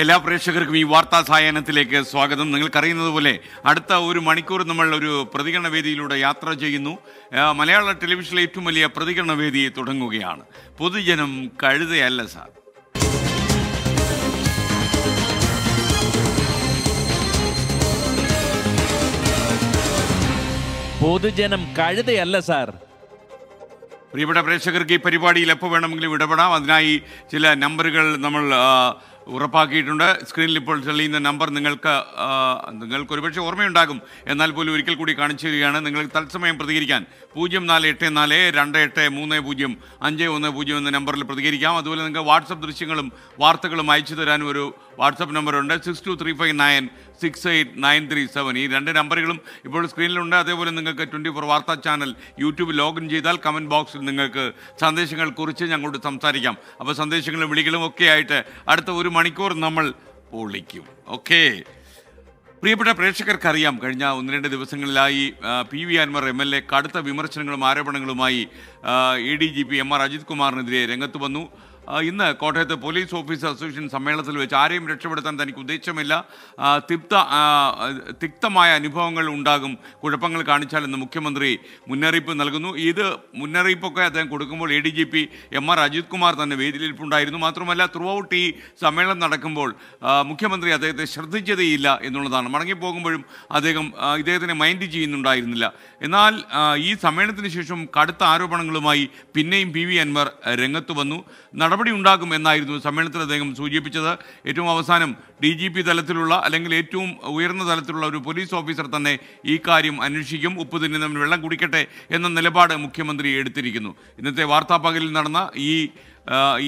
എല്ലാ പ്രേക്ഷകർക്കും ഈ വാർത്താ സായാഹ്നത്തിലേക്ക് സ്വാഗതം നിങ്ങൾക്കറിയുന്നത് പോലെ അടുത്ത ഒരു മണിക്കൂർ നമ്മൾ ഒരു പ്രതികരണ വേദിയിലൂടെ യാത്ര ചെയ്യുന്നു മലയാള ടെലിവിഷനിലെ ഏറ്റവും വലിയ പ്രതികരണ വേദി തുടങ്ങുകയാണ് പൊതുജനം കഴുതയല്ല സാർ പൊതുജനം കഴുതയല്ല സാർ പ്രിയപ്പെട്ട പ്രേക്ഷകർക്ക് ഈ പരിപാടിയിൽ എപ്പോൾ വേണമെങ്കിലും ഇടപെടാം അതിനായി ചില നമ്പറുകൾ നമ്മൾ ഉറപ്പാക്കിയിട്ടുണ്ട് സ്ക്രീനിൽ ഇപ്പോൾ തെളിയുന്ന നമ്പർ നിങ്ങൾക്ക് നിങ്ങൾക്ക് ഒരുപക്ഷെ ഓർമ്മയുണ്ടാകും എന്നാൽ പോലും ഒരിക്കൽ കൂടി കാണിച്ചു തരികയാണ് നിങ്ങൾ തത്സമയം പ്രതികരിക്കാൻ പൂജ്യം നാല് എട്ട് നാല് രണ്ട് എട്ട് മൂന്ന് പൂജ്യം അഞ്ച് ഒന്ന് പൂജ്യം എന്ന നമ്പറിൽ പ്രതികരിക്കാം അതുപോലെ നിങ്ങൾക്ക് വാട്സപ്പ് ദൃശ്യങ്ങളും വാർത്തകളും അയച്ചു തരാനും ഒരു വാട്സപ്പ് നമ്പറുണ്ട് six two three five nine six eight nine three seven ഈ രണ്ട് നമ്പറുകളും ഇപ്പോൾ സ്ക്രീനിലുണ്ട് അതേപോലെ നിങ്ങൾക്ക് ട്വൻറ്റി ഫോർ വാർത്താ ചാനൽ യൂട്യൂബ് ലോഗിൻ ചെയ്താൽ കമൻറ്റ് ബോക്സിൽ നിങ്ങൾക്ക് സന്ദേശങ്ങൾ കുറിച്ച് ഞങ്ങളോട് സംസാരിക്കാം അപ്പോൾ സന്ദേശങ്ങളും വിളികളും ഒക്കെ ആയിട്ട് അടുത്ത ഒരു ഒരു മണിക്കൂർ നമ്മൾ പൊളിക്കും ഓക്കേ പ്രിയപ്പെട്ട പ്രേക്ഷകർക്കറിയാം കഴിഞ്ഞ ഒന്ന് രണ്ട് ദിവസങ്ങളിലായി P V Anvar M L A കടുത്ത വിമർശനങ്ങളും ആരോപണങ്ങളുമായി A D G P M R Ajith കുമാറിനെതിരെ രംഗത്ത് വന്നു ഇന്ന് കോട്ടയത്ത് പോലീസ് ഓഫീസ് അസോസിയേഷൻ സമ്മേളനത്തിൽ വെച്ച് ആരെയും രക്ഷപ്പെടുത്താൻ തനിക്ക് ഉദ്ദേശമില്ല തിപ്ത തിക്തമായ അനുഭവങ്ങൾ ഉണ്ടാകും കുഴപ്പങ്ങൾ കാണിച്ചാലെന്ന് മുഖ്യമന്ത്രി മുന്നറിയിപ്പ് നൽകുന്നു ഇത് മുന്നറിയിപ്പൊക്കെ അദ്ദേഹം കൊടുക്കുമ്പോൾ A D G P M R Ajith Kumar തന്നെ വേദിയിലിരിപ്പുണ്ടായിരുന്നു മാത്രമല്ല ത്രൂ ഔട്ട് ഈ സമ്മേളനം നടക്കുമ്പോൾ മുഖ്യമന്ത്രി അദ്ദേഹത്തെ ശ്രദ്ധിച്ചതേയില്ല എന്നുള്ളതാണ് മടങ്ങിപ്പോകുമ്പോഴും അദ്ദേഹം ഇദ്ദേഹത്തിനെ മൈൻഡ് ചെയ്യുന്നുണ്ടായിരുന്നില്ല എന്നാൽ ഈ സമ്മേളനത്തിന് ശേഷം കടുത്ത ആരോപണങ്ങളുമായി പിന്നെയും പി വി അൻവർ രംഗത്ത് വന്നു നടപടി നടപടി ഉണ്ടാകും എന്നായിരുന്നു സമ്മേളനത്തിൽ അദ്ദേഹം സൂചിപ്പിച്ചത് ഏറ്റവും അവസാനം ഡി ജി പി തലത്തിലുള്ള അല്ലെങ്കിൽ ഏറ്റവും ഉയർന്ന തലത്തിലുള്ള ഒരു പോലീസ് ഓഫീസർ തന്നെ ഈ കാര്യം അന്വേഷിക്കും ഉപ്പ് തിന്നുന്നവൻ വെള്ളം കുടിക്കട്ടെ എന്ന നിലപാട് മുഖ്യമന്ത്രി എടുത്തിരിക്കുന്നു ഇന്നത്തെ വാർത്താപകലിൽ നടന്ന ഈ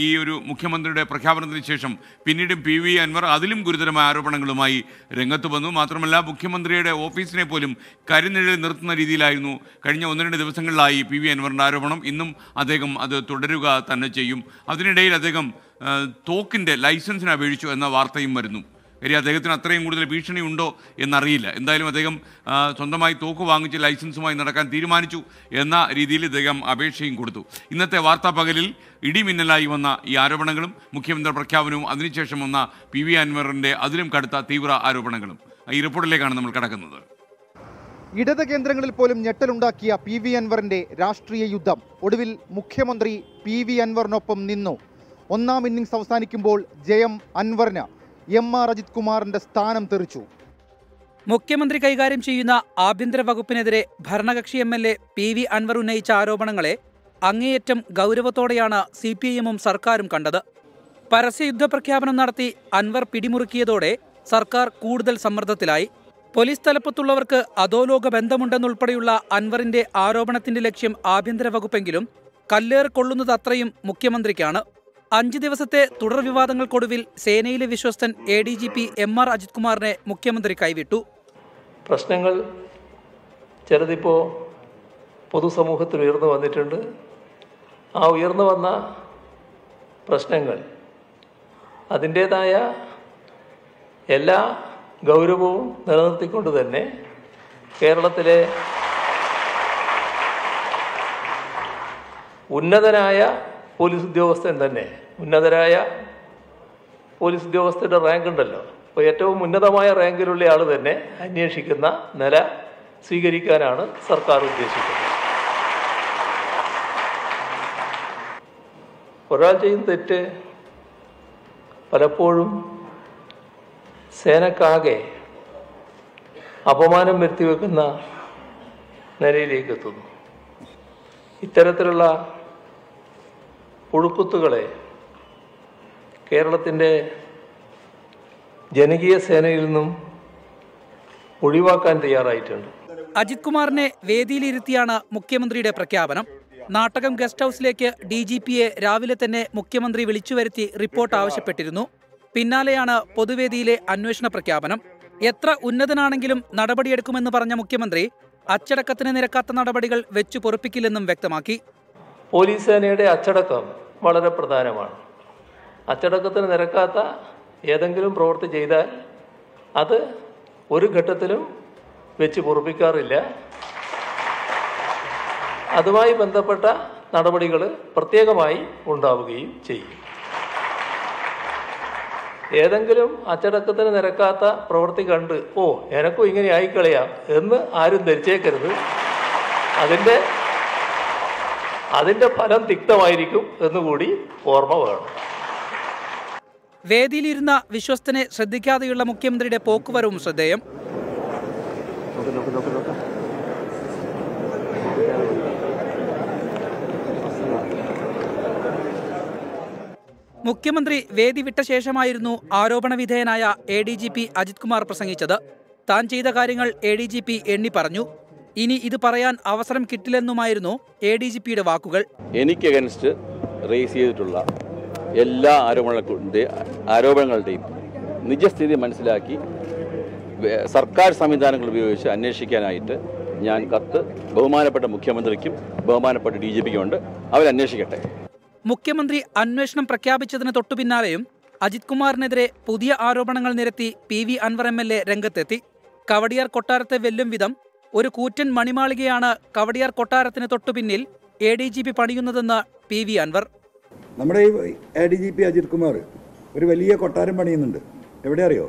ഈ ഒരു മുഖ്യമന്ത്രിയുടെ പ്രഖ്യാപനത്തിന് ശേഷം പിന്നീട് പി വി അൻവർ അതിലും ഗുരുതരമായ ആരോപണങ്ങളുമായി രംഗത്ത് വന്നു മാത്രമല്ല മുഖ്യമന്ത്രിയുടെ ഓഫീസിനെ പോലും കരിനിഴൽ നിർത്തുന്ന രീതിയിലായിരുന്നു കഴിഞ്ഞ ഒന്ന് രണ്ട് ദിവസങ്ങളിലായി പി വി അൻവറിൻ്റെ ആരോപണം ഇന്നും അദ്ദേഹം അത് തുടരുക തന്നെ ചെയ്യും അതിനിടയിൽ അദ്ദേഹം തോക്കിൻ്റെ ലൈസൻസിന് അപേക്ഷിച്ചു എന്ന വാർത്തയും വരുന്നു കാര്യം അദ്ദേഹത്തിന് അത്രയും കൂടുതൽ ഭീഷണിയുണ്ടോ എന്നറിയില്ല എന്തായാലും അദ്ദേഹം സ്വന്തമായി തോക്ക് വാങ്ങിച്ച് ലൈസൻസുമായി നടക്കാൻ തീരുമാനിച്ചു എന്ന രീതിയിൽ ഇദ്ദേഹം അപേക്ഷയും കൊടുത്തു ഇന്നത്തെ വാർത്താ പകലിൽ ഇടിമിന്നലായി വന്ന ഈ ആരോപണങ്ങളും മുഖ്യമന്ത്രി പ്രഖ്യാപനവും അതിനുശേഷം വന്ന പി വി അൻവറിൻ്റെ അതിലും കടുത്ത തീവ്ര ആരോപണങ്ങളും ഈ റിപ്പോർട്ടിലേക്കാണ് നമ്മൾ കടക്കുന്നത് ഇടത് കേന്ദ്രങ്ങളിൽ പോലും ഞെട്ടലുണ്ടാക്കിയ പി വി അൻവറിൻ്റെ രാഷ്ട്രീയ യുദ്ധം ഒടുവിൽ മുഖ്യമന്ത്രി പി വി അൻവറിനൊപ്പം നിന്നു ഒന്നാം ഇന്നിംഗ്സ് അവസാനിക്കുമ്പോൾ ജയം അൻവറിന് എം ആർ അജിത് കുമാറിന്റെ സ്ഥാനം തെറിച്ചു മുഖ്യമന്ത്രി കൈകാര്യം ചെയ്യുന്ന ആഭ്യന്തര വകുപ്പിനെതിരെ ഭരണകക്ഷി M L A P V Anvar ഉന്നയിച്ച ആരോപണങ്ങളെ അങ്ങേയറ്റം ഗൗരവത്തോടെയാണ് സി പി ഐഎമ്മും സർക്കാരും കണ്ടത് പരസ്യയുദ്ധ പ്രഖ്യാപനം നടത്തി അൻവർ പിടിമുറുക്കിയതോടെ സർക്കാർ കൂടുതൽ സമ്മർദ്ദത്തിലായി പോലീസ് തലപ്പത്തുള്ളവർക്ക് അധോലോക ബന്ധമുണ്ടെന്നുൾപ്പെടെയുള്ള അൻവറിന്റെ ആരോപണത്തിന്റെ ലക്ഷ്യം ആഭ്യന്തര വകുപ്പെങ്കിലും കല്ലേർ കൊള്ളുന്നത് അത്രയും മുഖ്യമന്ത്രിക്കാണ് അഞ്ച് ദിവസത്തെ തുടർ വിവാദങ്ങൾക്കൊടുവിൽ സേനയിലെ വിശ്വസ്തൻ A D G P M R Ajith കുമാറിനെ മുഖ്യമന്ത്രി കൈവിട്ടു പ്രശ്നങ്ങൾ ചിലതിപ്പോ പൊതുസമൂഹത്തിൽ ഉയർന്നു വന്നിട്ടുണ്ട് ആ ഉയർന്നു വന്ന പ്രശ്നങ്ങൾ അതിൻ്റേതായ എല്ലാ ഗൗരവവും നിലനിർത്തിക്കൊണ്ട് തന്നെ കേരളത്തിലെ ഉന്നതനായ പോലീസ് ഉദ്യോഗസ്ഥൻ തന്നെ ഉന്നതരായ പോലീസ് ഉദ്യോഗസ്ഥരുടെ റാങ്ക് ഉണ്ടല്ലോ അപ്പോൾ ഏറ്റവും ഉന്നതമായ റാങ്കിലുള്ള ആൾ തന്നെ അന്വേഷിക്കുന്ന നില സ്വീകരിക്കാനാണ് സർക്കാർ ഉദ്ദേശിക്കുന്നത് ഒരാൾ ചെയ്യുന്ന തെറ്റ് പലപ്പോഴും സേനക്കാകെ അപമാനം വരുത്തി വെക്കുന്ന നിലയിലേക്ക് എത്തുന്നു ഇത്തരത്തിലുള്ള പുഴുക്കുത്തുകളെ കേരളത്തിൻ്റെ ജനകീയ സേനയിൽ നിന്നും ഒഴിവാക്കാൻ തയ്യാറായിട്ടുണ്ട് അജിത് കുമാറിനെ വേദിയിലിരുത്തിയാണ് മുഖ്യമന്ത്രിയുടെ പ്രഖ്യാപനം നാട്ടകം ഗസ്റ്റ് ഹൗസിലേക്ക് ഡി ജി പിയെ രാവിലെ തന്നെ മുഖ്യമന്ത്രി വിളിച്ചു വരുത്തി റിപ്പോർട്ട് ആവശ്യപ്പെട്ടിരുന്നു പിന്നാലെയാണ് പൊതുവേദിയിലെ അന്വേഷണ പ്രഖ്യാപനം എത്ര ഉന്നതനാണെങ്കിലും നടപടിയെടുക്കുമെന്ന് പറഞ്ഞ മുഖ്യമന്ത്രി അച്ചടക്കത്തിന് നിരക്കാത്ത നടപടികൾ വെച്ചു പൊറപ്പിക്കില്ലെന്നും വ്യക്തമാക്കി പോലീസ് സേനയുടെ അച്ചടക്കം വളരെ പ്രധാനമാണ് അച്ചടക്കത്തിന് നിരക്കാത്ത ഏതെങ്കിലും പ്രവൃത്തി ചെയ്താൽ അത് ഒരു ഘട്ടത്തിലും വെച്ച് പൊറപ്പിക്കാറില്ല അതുമായി ബന്ധപ്പെട്ട നടപടികൾ പ്രത്യേകമായി ഉണ്ടാവുകയും ചെയ്യും ഏതെങ്കിലും അച്ചടക്കത്തിന് നിരക്കാത്ത പ്രവൃത്തി കണ്ട് ഓ എനക്കും ഇങ്ങനെ ആയിക്കളയാം എന്ന് ആരും ധരിച്ചേക്കരുത് അതിൻ്റെ അതിൻ്റെ ഫലം തിക്തമായിരിക്കും എന്നുകൂടി ഓർമ്മ വേണം വേദിയിലിരുന്ന വിശ്വസ്തനെ ശ്രദ്ധിക്കാതെയുള്ള മുഖ്യമന്ത്രിയുടെ പോക്കുവരവും ശ്രദ്ധേയം മുഖ്യമന്ത്രി വേദി വിട്ട ശേഷമായിരുന്നു ആരോപണ വിധേയനായ A D G P Ajith Kumar പ്രസംഗിച്ചത് താൻ ചെയ്ത കാര്യങ്ങൾ എ ഡി ജി പി എണ്ണി പറഞ്ഞു ഇനി ഇത് പറയാൻ അവസരം കിട്ടില്ലെന്നുമായിരുന്നു എ ഡി ജി പിയുടെ വാക്കുകൾ എനിക്ക് റേസ് ചെയ്തിട്ടുള്ള എല്ലാ ആരോപണങ്ങളുടെ ആരോപണങ്ങളുടെയും നിജസ്ഥിതി മനസ്സിലാക്കി സർക്കാർ സംവിധാനങ്ങൾ ഉപയോഗിച്ച് അന്വേഷിക്കാനായിട്ട് ഞാൻ കത്ത് ബഹുമാനപ്പെട്ട മുഖ്യമന്ത്രിക്കും ബഹുമാനപ്പെട്ട ഡി ജി പിക്കും ഉണ്ട് അവരന്വേഷിക്കട്ടെ മുഖ്യമന്ത്രി അന്വേഷണം പ്രഖ്യാപിച്ചതിന് തൊട്ടു പിന്നാലെയും അജിത് കുമാറിനെതിരെ പുതിയ ആരോപണങ്ങൾ നിരത്തി P V Anvar M L A രംഗത്തെത്തി കവടിയാർ കൊട്ടാരത്തെ വെല്ലും വിധം ഒരു കൂറ്റൻ മണിമാളികയാണ് കവടിയാർ കൊട്ടാരത്തിന് തൊട്ടു പിന്നിൽ എ ഡി ജി പി പണിയുന്നതെന്ന് പി വി അൻവർ നമ്മുടെ ഈ A D G P Ajith Kumar ഒരു വലിയ കൊട്ടാരം പണിയുന്നുണ്ട് എവിടെ അറിയോ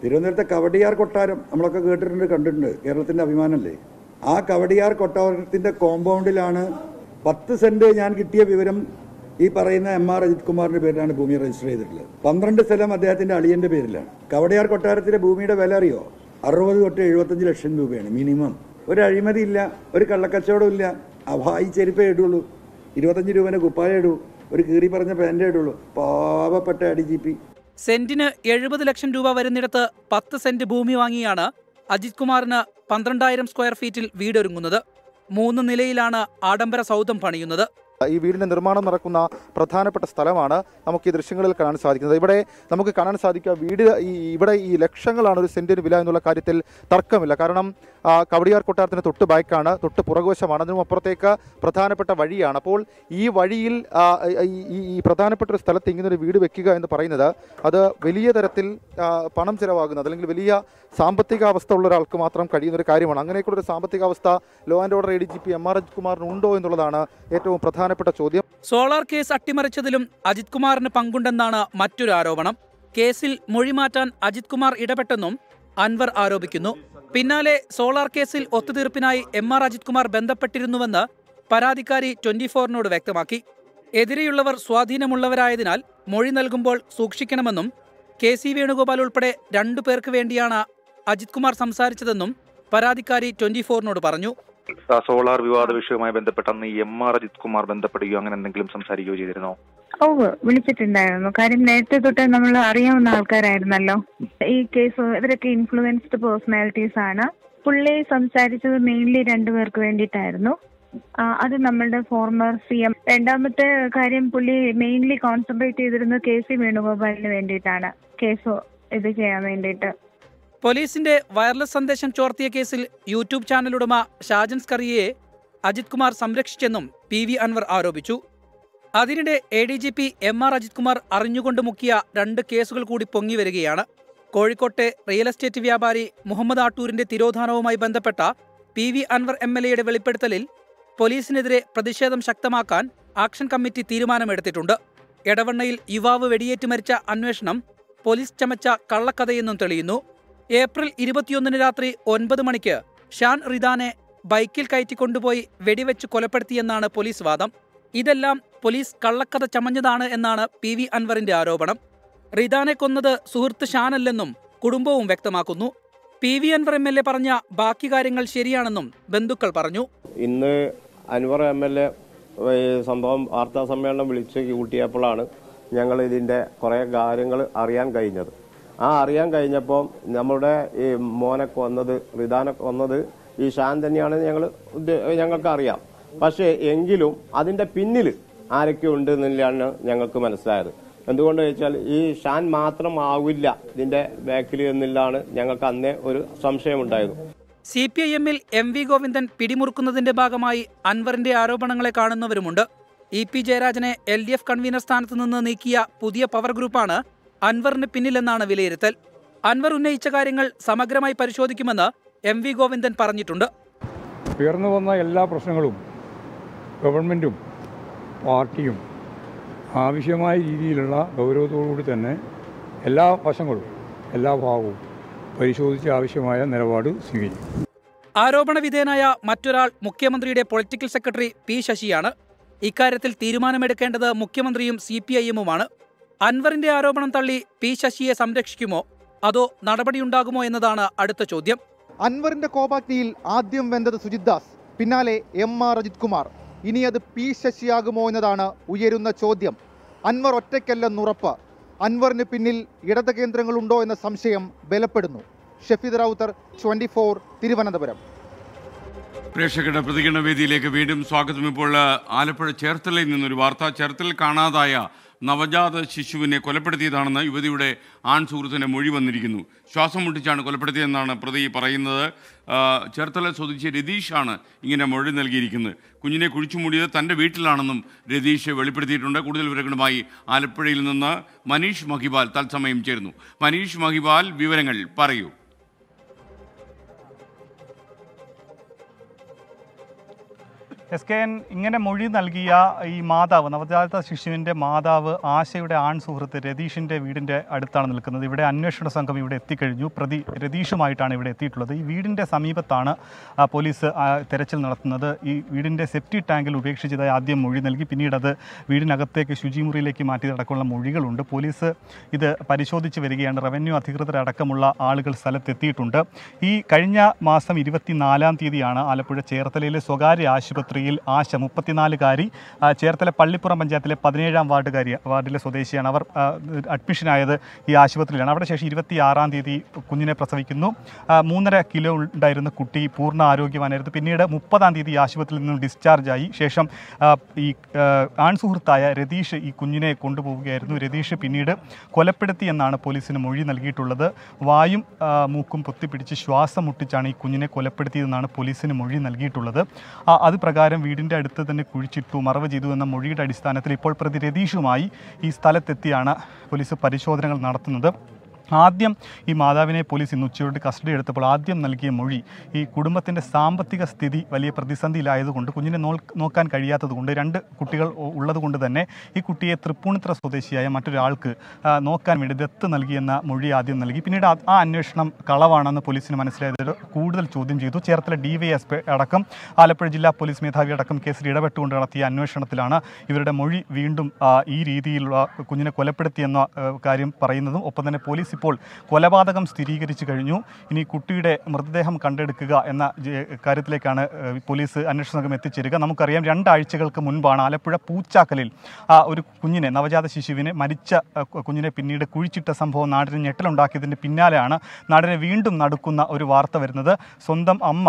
തിരുവനന്തപുരത്തെ കവടിയാർ കൊട്ടാരം നമ്മളൊക്കെ കേട്ടിട്ടുണ്ട് കണ്ടിട്ടുണ്ട് കേരളത്തിൻ്റെ അഭിമാനമല്ലേ ആ കവടിയാർ കൊട്ടാരത്തിൻ്റെ കോമ്പൗണ്ടിലാണ് പത്ത് സെൻറ്റ് ഞാൻ കിട്ടിയ വിവരം ഈ പറയുന്ന എം ആർ അജിത് കുമാറിൻ്റെ പേരിലാണ് ഭൂമി രജിസ്റ്റർ ചെയ്തിട്ടുള്ളത് പന്ത്രണ്ട് സ്ഥലം അദ്ദേഹത്തിൻ്റെ അളിയൻ്റെ പേരിലാണ് കവടിയാർ കൊട്ടാരത്തിലെ ഭൂമിയുടെ വില അറിയോ അറുപത് തൊട്ട് എഴുപത്തഞ്ച് ലക്ഷം രൂപയാണ് മിനിമം ഒരു അഴിമതിയില്ല ഒരു കള്ളക്കച്ചവടം ഇല്ല അഭായി ചെരുപ്പേ ഇടുള്ളൂ ഇരുപത്തഞ്ച് രൂപേൻ്റെ കുപ്പായ ഇടൂ ഒരു കീറി പറഞ്ഞ പാൻ്റേ ഇടുള്ളൂ പാവപ്പെട്ട അടി ജി പി സെന്റിന് എഴുപത് ലക്ഷം രൂപ വരുന്നിടത്ത് പത്ത് സെന്റ് ഭൂമി വാങ്ങിയാണ് അജിത് കുമാറിന് പന്ത്രണ്ടായിരം സ്ക്വയർ ഫീറ്റിൽ വീടൊരുങ്ങുന്നത് മൂന്ന് നിലയിലാണ് ആഡംബര സൗധം പണിയുന്നത് ഈ വീടിന്റെ നിർമ്മാണം നടക്കുന്ന പ്രധാനപ്പെട്ട സ്ഥലമാണ് നമുക്ക് ഈ ദൃശ്യങ്ങളിൽ കാണാൻ സാധിക്കുന്നത് ഇവിടെ നമുക്ക് കാണാൻ സാധിക്കുക വീട് ഈ ഇവിടെ ഈ ലക്ഷങ്ങളാണ് ഒരു സെന്റിന് വില എന്നുള്ള കാര്യത്തിൽ തർക്കമില്ല കാരണം കവടിയാർ കൊട്ടാരത്തിന് തൊട്ട് ബാക്കാണ് തൊട്ട് പുറകുവശമാണ് അതിനും അപ്പുറത്തേക്ക് പ്രധാനപ്പെട്ട വഴിയാണ് അപ്പോൾ ഈ വഴിയിൽ ഈ പ്രധാനപ്പെട്ട ഒരു സ്ഥലത്ത് ഇങ്ങനൊരു വീട് വെക്കുക എന്ന് പറയുന്നത് അത് വലിയ തരത്തിൽ പണം ചിലവാകുന്നത് അല്ലെങ്കിൽ വലിയ സാമ്പത്തികാവസ്ഥ ഉള്ള ഒരാൾക്ക് മാത്രം കഴിയുന്ന ഒരു കാര്യമാണ് അങ്ങനെയൊക്കെയുള്ള ഒരു സാമ്പത്തികാവസ്ഥ law and order A D G P M R Ajith കുമാറിന് ഉണ്ടോ എന്നുള്ളതാണ് ഏറ്റവും പ്രധാനപ്പെട്ട ചോദ്യം സോളാർ കേസ് അട്ടിമറിച്ചതിലും അജിത് കുമാറിന് പങ്കുണ്ടെന്നാണ് മറ്റൊരു ആരോപണം കേസിൽ മൊഴി മാറ്റാൻ അജിത് കുമാർ ഇടപെട്ടെന്നും അൻവർ ആരോപിക്കുന്നു പിന്നാലെ സോളാർ കേസിൽ ഒത്തുതീർപ്പിനായി എം ആർ അജിത് കുമാർ ബന്ധപ്പെട്ടിരുന്നുവെന്ന് പരാതിക്കാരി ട്വന്റി ഫോറിനോട് വ്യക്തമാക്കി എതിരെയുള്ളവർ സ്വാധീനമുള്ളവരായതിനാൽ മൊഴി നൽകുമ്പോൾ സൂക്ഷിക്കണമെന്നും കെ സി വേണുഗോപാൽ ഉൾപ്പെടെ രണ്ടു പേർക്ക് വേണ്ടിയാണ് അജിത് കുമാർ സംസാരിച്ചതെന്നും പരാതിക്കാരി ട്വന്റി ഫോറിനോട് പറഞ്ഞു സോളാർ വിവാദ വിഷയവുമായി ബന്ധപ്പെട്ട് അന്ന് എം ആർ അജിത് കുമാർ ബന്ധപ്പെടുകയോ അങ്ങനെ എന്തെങ്കിലും സംസാരിക്കുകയോ ചെയ്തിരുന്നോ ഓ വിളിച്ചിട്ടുണ്ടായിരുന്നു കാര്യം നേരത്തെ തൊട്ട് നമ്മൾ അറിയാവുന്ന ആൾക്കാരായിരുന്നല്ലോ ഈ കേസ് ഇവരൊക്കെ ഇൻഫ്ലുവൻസ്ഡ് പേഴ്സണാലിറ്റീസ് ആണ് പുള്ളി സംസാരിച്ചത് മെയിൻലി രണ്ടുപേർക്ക് വേണ്ടിയിട്ടായിരുന്നു അത് നമ്മളുടെ ഫോർമർ സി എം രണ്ടാമത്തെ കാര്യം പുള്ളി മെയിൻലി കോൺസെൻട്രേറ്റ് ചെയ്തിരുന്നത് കെ സി വേണുഗോപാലിന് വേണ്ടിയിട്ടാണ് കേസ് ഇത് ചെയ്യാൻ വേണ്ടിയിട്ട് പോലീസിന്റെ വയർലെസ് സന്ദേശം ചോർത്തിയ കേസിൽ യൂട്യൂബ് ചാനൽ ഉടമ ഷാജൻ സ്കറിയെ അജിത് കുമാർ സംരക്ഷിച്ചെന്നും പി വി അൻവർ ആരോപിച്ചു അതിനിടെ A D G P M R Ajith Kumar അറിഞ്ഞുകൊണ്ട് മുക്കിയ രണ്ട് കേസുകൾ കൂടി പൊങ്ങി വരികയാണ് കോഴിക്കോട്ടെ റിയൽ എസ്റ്റേറ്റ് വ്യാപാരി മുഹമ്മദ് ആട്ടൂരിന്റെ തിരോധാനവുമായി ബന്ധപ്പെട്ട P V Anvar M L എയുടെ വെളിപ്പെടുത്തലിൽ പോലീസിനെതിരെ പ്രതിഷേധം ശക്തമാക്കാൻ ആക്ഷൻ കമ്മിറ്റി തീരുമാനമെടുത്തിട്ടുണ്ട് എടവണ്ണയിൽ യുവാവ് വെടിയേറ്റ് മരിച്ച അന്വേഷണം പോലീസ് ചമച്ച കള്ളക്കഥയെന്നും തെളിയുന്നു ഏപ്രിൽ ഇരുപത്തിയൊന്നിന് രാത്രി ഒൻപത് മണിക്ക് ഷാൻ റിദാനെ ബൈക്കിൽ കയറ്റിക്കൊണ്ടുപോയി വെടിവെച്ച് കൊലപ്പെടുത്തിയെന്നാണ് പോലീസ് വാദം ഇതെല്ലാം പോലീസ് കള്ളക്കഥ ചമഞ്ഞതാണ് എന്നാണ് പി വി അൻവറിന്റെ ആരോപണം റിദാനെ കൊന്നത് സുഹൃത്ത് ഷാനല്ലെന്നും കുടുംബവും വ്യക്തമാക്കുന്നു P V Anvar M L A പറഞ്ഞ ബാക്കി കാര്യങ്ങൾ ശരിയാണെന്നും ബന്ധുക്കൾ പറഞ്ഞു ഇന്ന് അൻവർ എം എൽ എ സംഭവം വാർത്താ സമ്മേളനം വിളിച്ച് കൂട്ടിയപ്പോഴാണ് ഞങ്ങൾ ഇതിന്റെ കുറേ കാര്യങ്ങൾ അറിയാൻ കഴിഞ്ഞത് ആ അറിയാൻ കഴിഞ്ഞപ്പോൾ നമ്മുടെ ഈ മോനെ കൊന്നത് റിദാനെ കൊന്നത് ഈ ഷാൻ തന്നെയാണെന്ന് ഞങ്ങൾ ഞങ്ങൾക്ക് അറിയാം പക്ഷേ എങ്കിലും അതിന്റെ പിന്നിൽ ആരൊക്കെ ഉണ്ട് എന്നുള്ളതാണ് ഞങ്ങൾക്ക് മനസ്സിലായത് എന്തുകൊണ്ട് ചോദിച്ചാൽ ഈ ഷാൻ മാത്രം ആവില്ല ഇതിന്റെ ബാക്കിൽ എന്നുള്ളതാണ് ഞങ്ങൾക്ക് അന്നേ ഒരു സംശയമുണ്ടായത് സി പി ഐ എമ്മിൽ എം വി ഗോവിന്ദൻ പിടിമുറുക്കുന്നതിന്റെ ഭാഗമായി അൻവറിന്റെ ആരോപണങ്ങളെ കാണുന്നവരുമുണ്ട് ഇ പി ജയരാജനെ എൽ ഡി എഫ് കൺവീനർ സ്ഥാനത്ത് നിന്ന് നീക്കിയ പുതിയ പവർ ഗ്രൂപ്പാണ് അൻവറിന് പിന്നിലെന്നാണ് വിലയിരുത്തൽ അൻവർ ഉന്നയിച്ച കാര്യങ്ങൾ സമഗ്രമായി പരിശോധിക്കുമെന്ന് എം വി ഗോവിന്ദൻ പറഞ്ഞിട്ടുണ്ട് ഉയർന്നു വന്ന എല്ലാ പ്രശ്നങ്ങളും ഗവൺമെൻറ്റും പാർട്ടിയും ആവശ്യമായ രീതിയിലുള്ള ഗൗരവത്തോടുകൂടി തന്നെ എല്ലാ വശങ്ങളും എല്ലാ ഭാഗവും പരിശോധിച്ച് ആവശ്യമായ നിലപാട് സ്വീകരിക്കും ആരോപണ വിധേയനായ മറ്റൊരാൾ മുഖ്യമന്ത്രിയുടെ പൊളിറ്റിക്കൽ സെക്രട്ടറി പി ശശിയാണ് ഇക്കാര്യത്തിൽ തീരുമാനമെടുക്കേണ്ടത് മുഖ്യമന്ത്രിയും സി പി ഐ എമ്മുമാണ് അൻവറിന്റെ ആരോപണം തള്ളി പി ശശിയെ സംരക്ഷിക്കുമോ അതോ നടപടിയുണ്ടാകുമോ എന്നതാണ് അടുത്ത ചോദ്യം അൻവറിന്റെ കോപാഗ്നിയിൽ ആദ്യം വെന്തത് സുജിത് ദാസ് പിന്നാലെ എം ആർ അജിത് കുമാർ ഇനി അത് പി ശശിയാകുമോ എന്നതാണ് ഉയരുന്ന ചോദ്യം അൻവർ ഒറ്റയ്ക്കല്ലെന്നുറപ്പ് അൻവറിന് പിന്നിൽ ഇടത് കേന്ദ്രങ്ങളുണ്ടോ എന്ന സംശയം ബലപ്പെടുന്നു ഷഫീദ് റൌത്തർ ട്വന്റി ഫോർ തിരുവനന്തപുരം പ്രേക്ഷകരുടെ പ്രതികരണ വേദിയിലേക്ക് വീണ്ടും സ്വാഗതം ഇപ്പോൾ ആലപ്പുഴ ചേർത്തലയിൽ നിന്നൊരു വാർത്ത ചേർത്തലിൽ കാണാതായ നവജാത ശിശുവിനെ കൊലപ്പെടുത്തിയതാണെന്ന് യുവതിയുടെ ആൺ സുഹൃത്തിൻ്റെ മൊഴി വന്നിരിക്കുന്നു ശ്വാസം മുട്ടിച്ചാണ് കൊലപ്പെടുത്തിയതെന്നാണ് പ്രതി പറയുന്നത് ചേർത്തല സ്വദേശി രതീഷാണ് ഇങ്ങനെ മൊഴി നൽകിയിരിക്കുന്നത് കുഞ്ഞിനെ കുഴിച്ചു മൂടിയത് തൻ്റെ വീട്ടിലാണെന്നും രതീഷ് വെളിപ്പെടുത്തിയിട്ടുണ്ട് കൂടുതൽ വിവരങ്ങളുമായി ആലപ്പുഴയിൽ നിന്ന് മനീഷ് മഹിബാൽ തത്സമയം ചേരുന്നു മനീഷ് മഹിബാൽ വിവരങ്ങൾ പറയൂ എസ് കെ എൻ ഇങ്ങനെ മൊഴി നൽകിയ ഈ മാതാവ് നവജാത ശിശുവിൻ്റെ മാതാവ് ആശയുടെ ആൺ സുഹൃത്ത് രതീഷിൻ്റെ വീടിൻ്റെ അടുത്താണ് നിൽക്കുന്നത് ഇവിടെ അന്വേഷണ സംഘം ഇവിടെ എത്തിക്കഴിഞ്ഞു പ്രതി രതീഷുമായിട്ടാണ് ഇവിടെ എത്തിയിട്ടുള്ളത് ഈ വീടിൻ്റെ സമീപത്താണ് പോലീസ് തെരച്ചിൽ നടത്തുന്നത് ഈ വീടിൻ്റെ സെപ്റ്റി ടാങ്കിൽ ഉപേക്ഷിച്ചതായി ആദ്യം മൊഴി നൽകി പിന്നീട് അത് വീടിനകത്തേക്ക് ശുചിമുറിയിലേക്ക് മാറ്റിയതടക്കമുള്ള മൊഴികളുണ്ട് പോലീസ് ഇത് പരിശോധിച്ച് വരികയാണ് റവന്യൂ അധികൃതരടക്കമുള്ള ആളുകൾ സ്ഥലത്തെത്തിയിട്ടുണ്ട് ഈ കഴിഞ്ഞ മാസം ഇരുപത്തിനാലാം തീയതിയാണ് ആലപ്പുഴ ചേർത്തലയിലെ സ്വകാര്യ ആശുപത്രി പള്ളിയിൽ ആശ മുപ്പത്തിനാലുകാരി ചേർത്തല പള്ളിപ്പുറം പഞ്ചായത്തിലെ പതിനേഴാം വാർഡുകാരി വാർഡിലെ സ്വദേശിയാണ് അവർ അഡ്മിഷനായത് ഈ ആശുപത്രിയിലാണ് അവിടെ ശേഷം ആറാം തീയതി കുഞ്ഞിനെ പ്രസവിക്കുന്നു മൂന്നര കിലോ ഉണ്ടായിരുന്ന കുട്ടി പൂർണ്ണ ആരോഗ്യവാനായിരുന്നു പിന്നീട് മുപ്പതാം തീയതി ആശുപത്രിയിൽ നിന്നും ഡിസ്ചാർജായി ശേഷം ഈ ആൺസുഹൃത്തായ രതീഷ് ഈ കുഞ്ഞിനെ കൊണ്ടുപോവുകയായിരുന്നു രതീഷ് പിന്നീട് കൊലപ്പെടുത്തി എന്നാണ് പോലീസിന് മൊഴി നൽകിയിട്ടുള്ളത് വായും മൂക്കും പൊത്തിപ്പിടിച്ച് ശ്വാസം മുട്ടിച്ചാണ് ഈ കുഞ്ഞിനെ കൊലപ്പെടുത്തിയതെന്നാണ് പോലീസിന് മൊഴി നൽകിയിട്ടുള്ളത് അത് പ്രകാരം മരം വീടിൻ്റെ അടുത്ത് തന്നെ കുഴിച്ചിട്ടു മറവ് ചെയ്തു എന്ന മൊഴിയുടെ അടിസ്ഥാനത്തിൽ ഇപ്പോൾ പ്രതി രതീഷുമായി ഈ സ്ഥലത്തെത്തിയാണ് പോലീസ് പരിശോധനകൾ നടത്തുന്നത് ആദ്യം ഈ മാതാവിനെ പോലീസ് ഇന്ന് ഉച്ചയോട് കസ്റ്റഡി എടുത്തപ്പോൾ ആദ്യം നൽകിയ മൊഴി ഈ കുടുംബത്തിൻ്റെ സാമ്പത്തിക സ്ഥിതി വലിയ പ്രതിസന്ധിയിലായതുകൊണ്ട് കുഞ്ഞിനെ നോക്കാൻ കഴിയാത്തതുകൊണ്ട് രണ്ട് കുട്ടികൾ ഉള്ളതുകൊണ്ട് തന്നെ ഈ കുട്ടിയെ തൃപ്പൂണിത്ര സ്വദേശിയായ മറ്റൊരാൾക്ക് നോക്കാൻ വേണ്ടി ദത്ത് നൽകിയെന്ന മൊഴി ആദ്യം നൽകി പിന്നീട് ആ അന്വേഷണം കളവാണെന്ന് പോലീസിന് മനസ്സിലായത് കൂടുതൽ ചോദ്യം ചെയ്തു ചേർത്തല ഡിവൈഎസ്പി അടക്കം ആലപ്പുഴ ജില്ലാ പോലീസ് മേധാവി അടക്കം കേസിൽ ഇടപെട്ടുകൊണ്ട് നടത്തിയ അന്വേഷണത്തിലാണ് ഇവരുടെ മൊഴി വീണ്ടും ഈ രീതിയിലുള്ള കുഞ്ഞിനെ കൊലപ്പെടുത്തിയെന്ന കാര്യം പറയുന്നതും ഒപ്പം തന്നെ പോലീസ് ഇപ്പോൾ കൊലപാതകം സ്ഥിരീകരിച്ചു കഴിഞ്ഞു ഇനി കുട്ടിയുടെ മൃതദേഹം കണ്ടെടുക്കുക എന്ന കാര്യത്തിലേക്കാണ് പോലീസ് അന്വേഷണ സംഘം എത്തിച്ചേരുക നമുക്കറിയാം രണ്ടാഴ്ചകൾക്ക് മുൻപാണ് ആലപ്പുഴ പൂച്ചാക്കലിൽ ആ ഒരു കുഞ്ഞിനെ നവജാത ശിശുവിനെ മരിച്ച കുഞ്ഞിനെ പിന്നീട് കുഴിച്ചിട്ട സംഭവം നാടിന് ഞെട്ടലുണ്ടാക്കിയതിൻ്റെ പിന്നാലെയാണ് നാടിനെ വീണ്ടും നടക്കുന്ന ഒരു വാർത്ത വരുന്നത് സ്വന്തം അമ്മ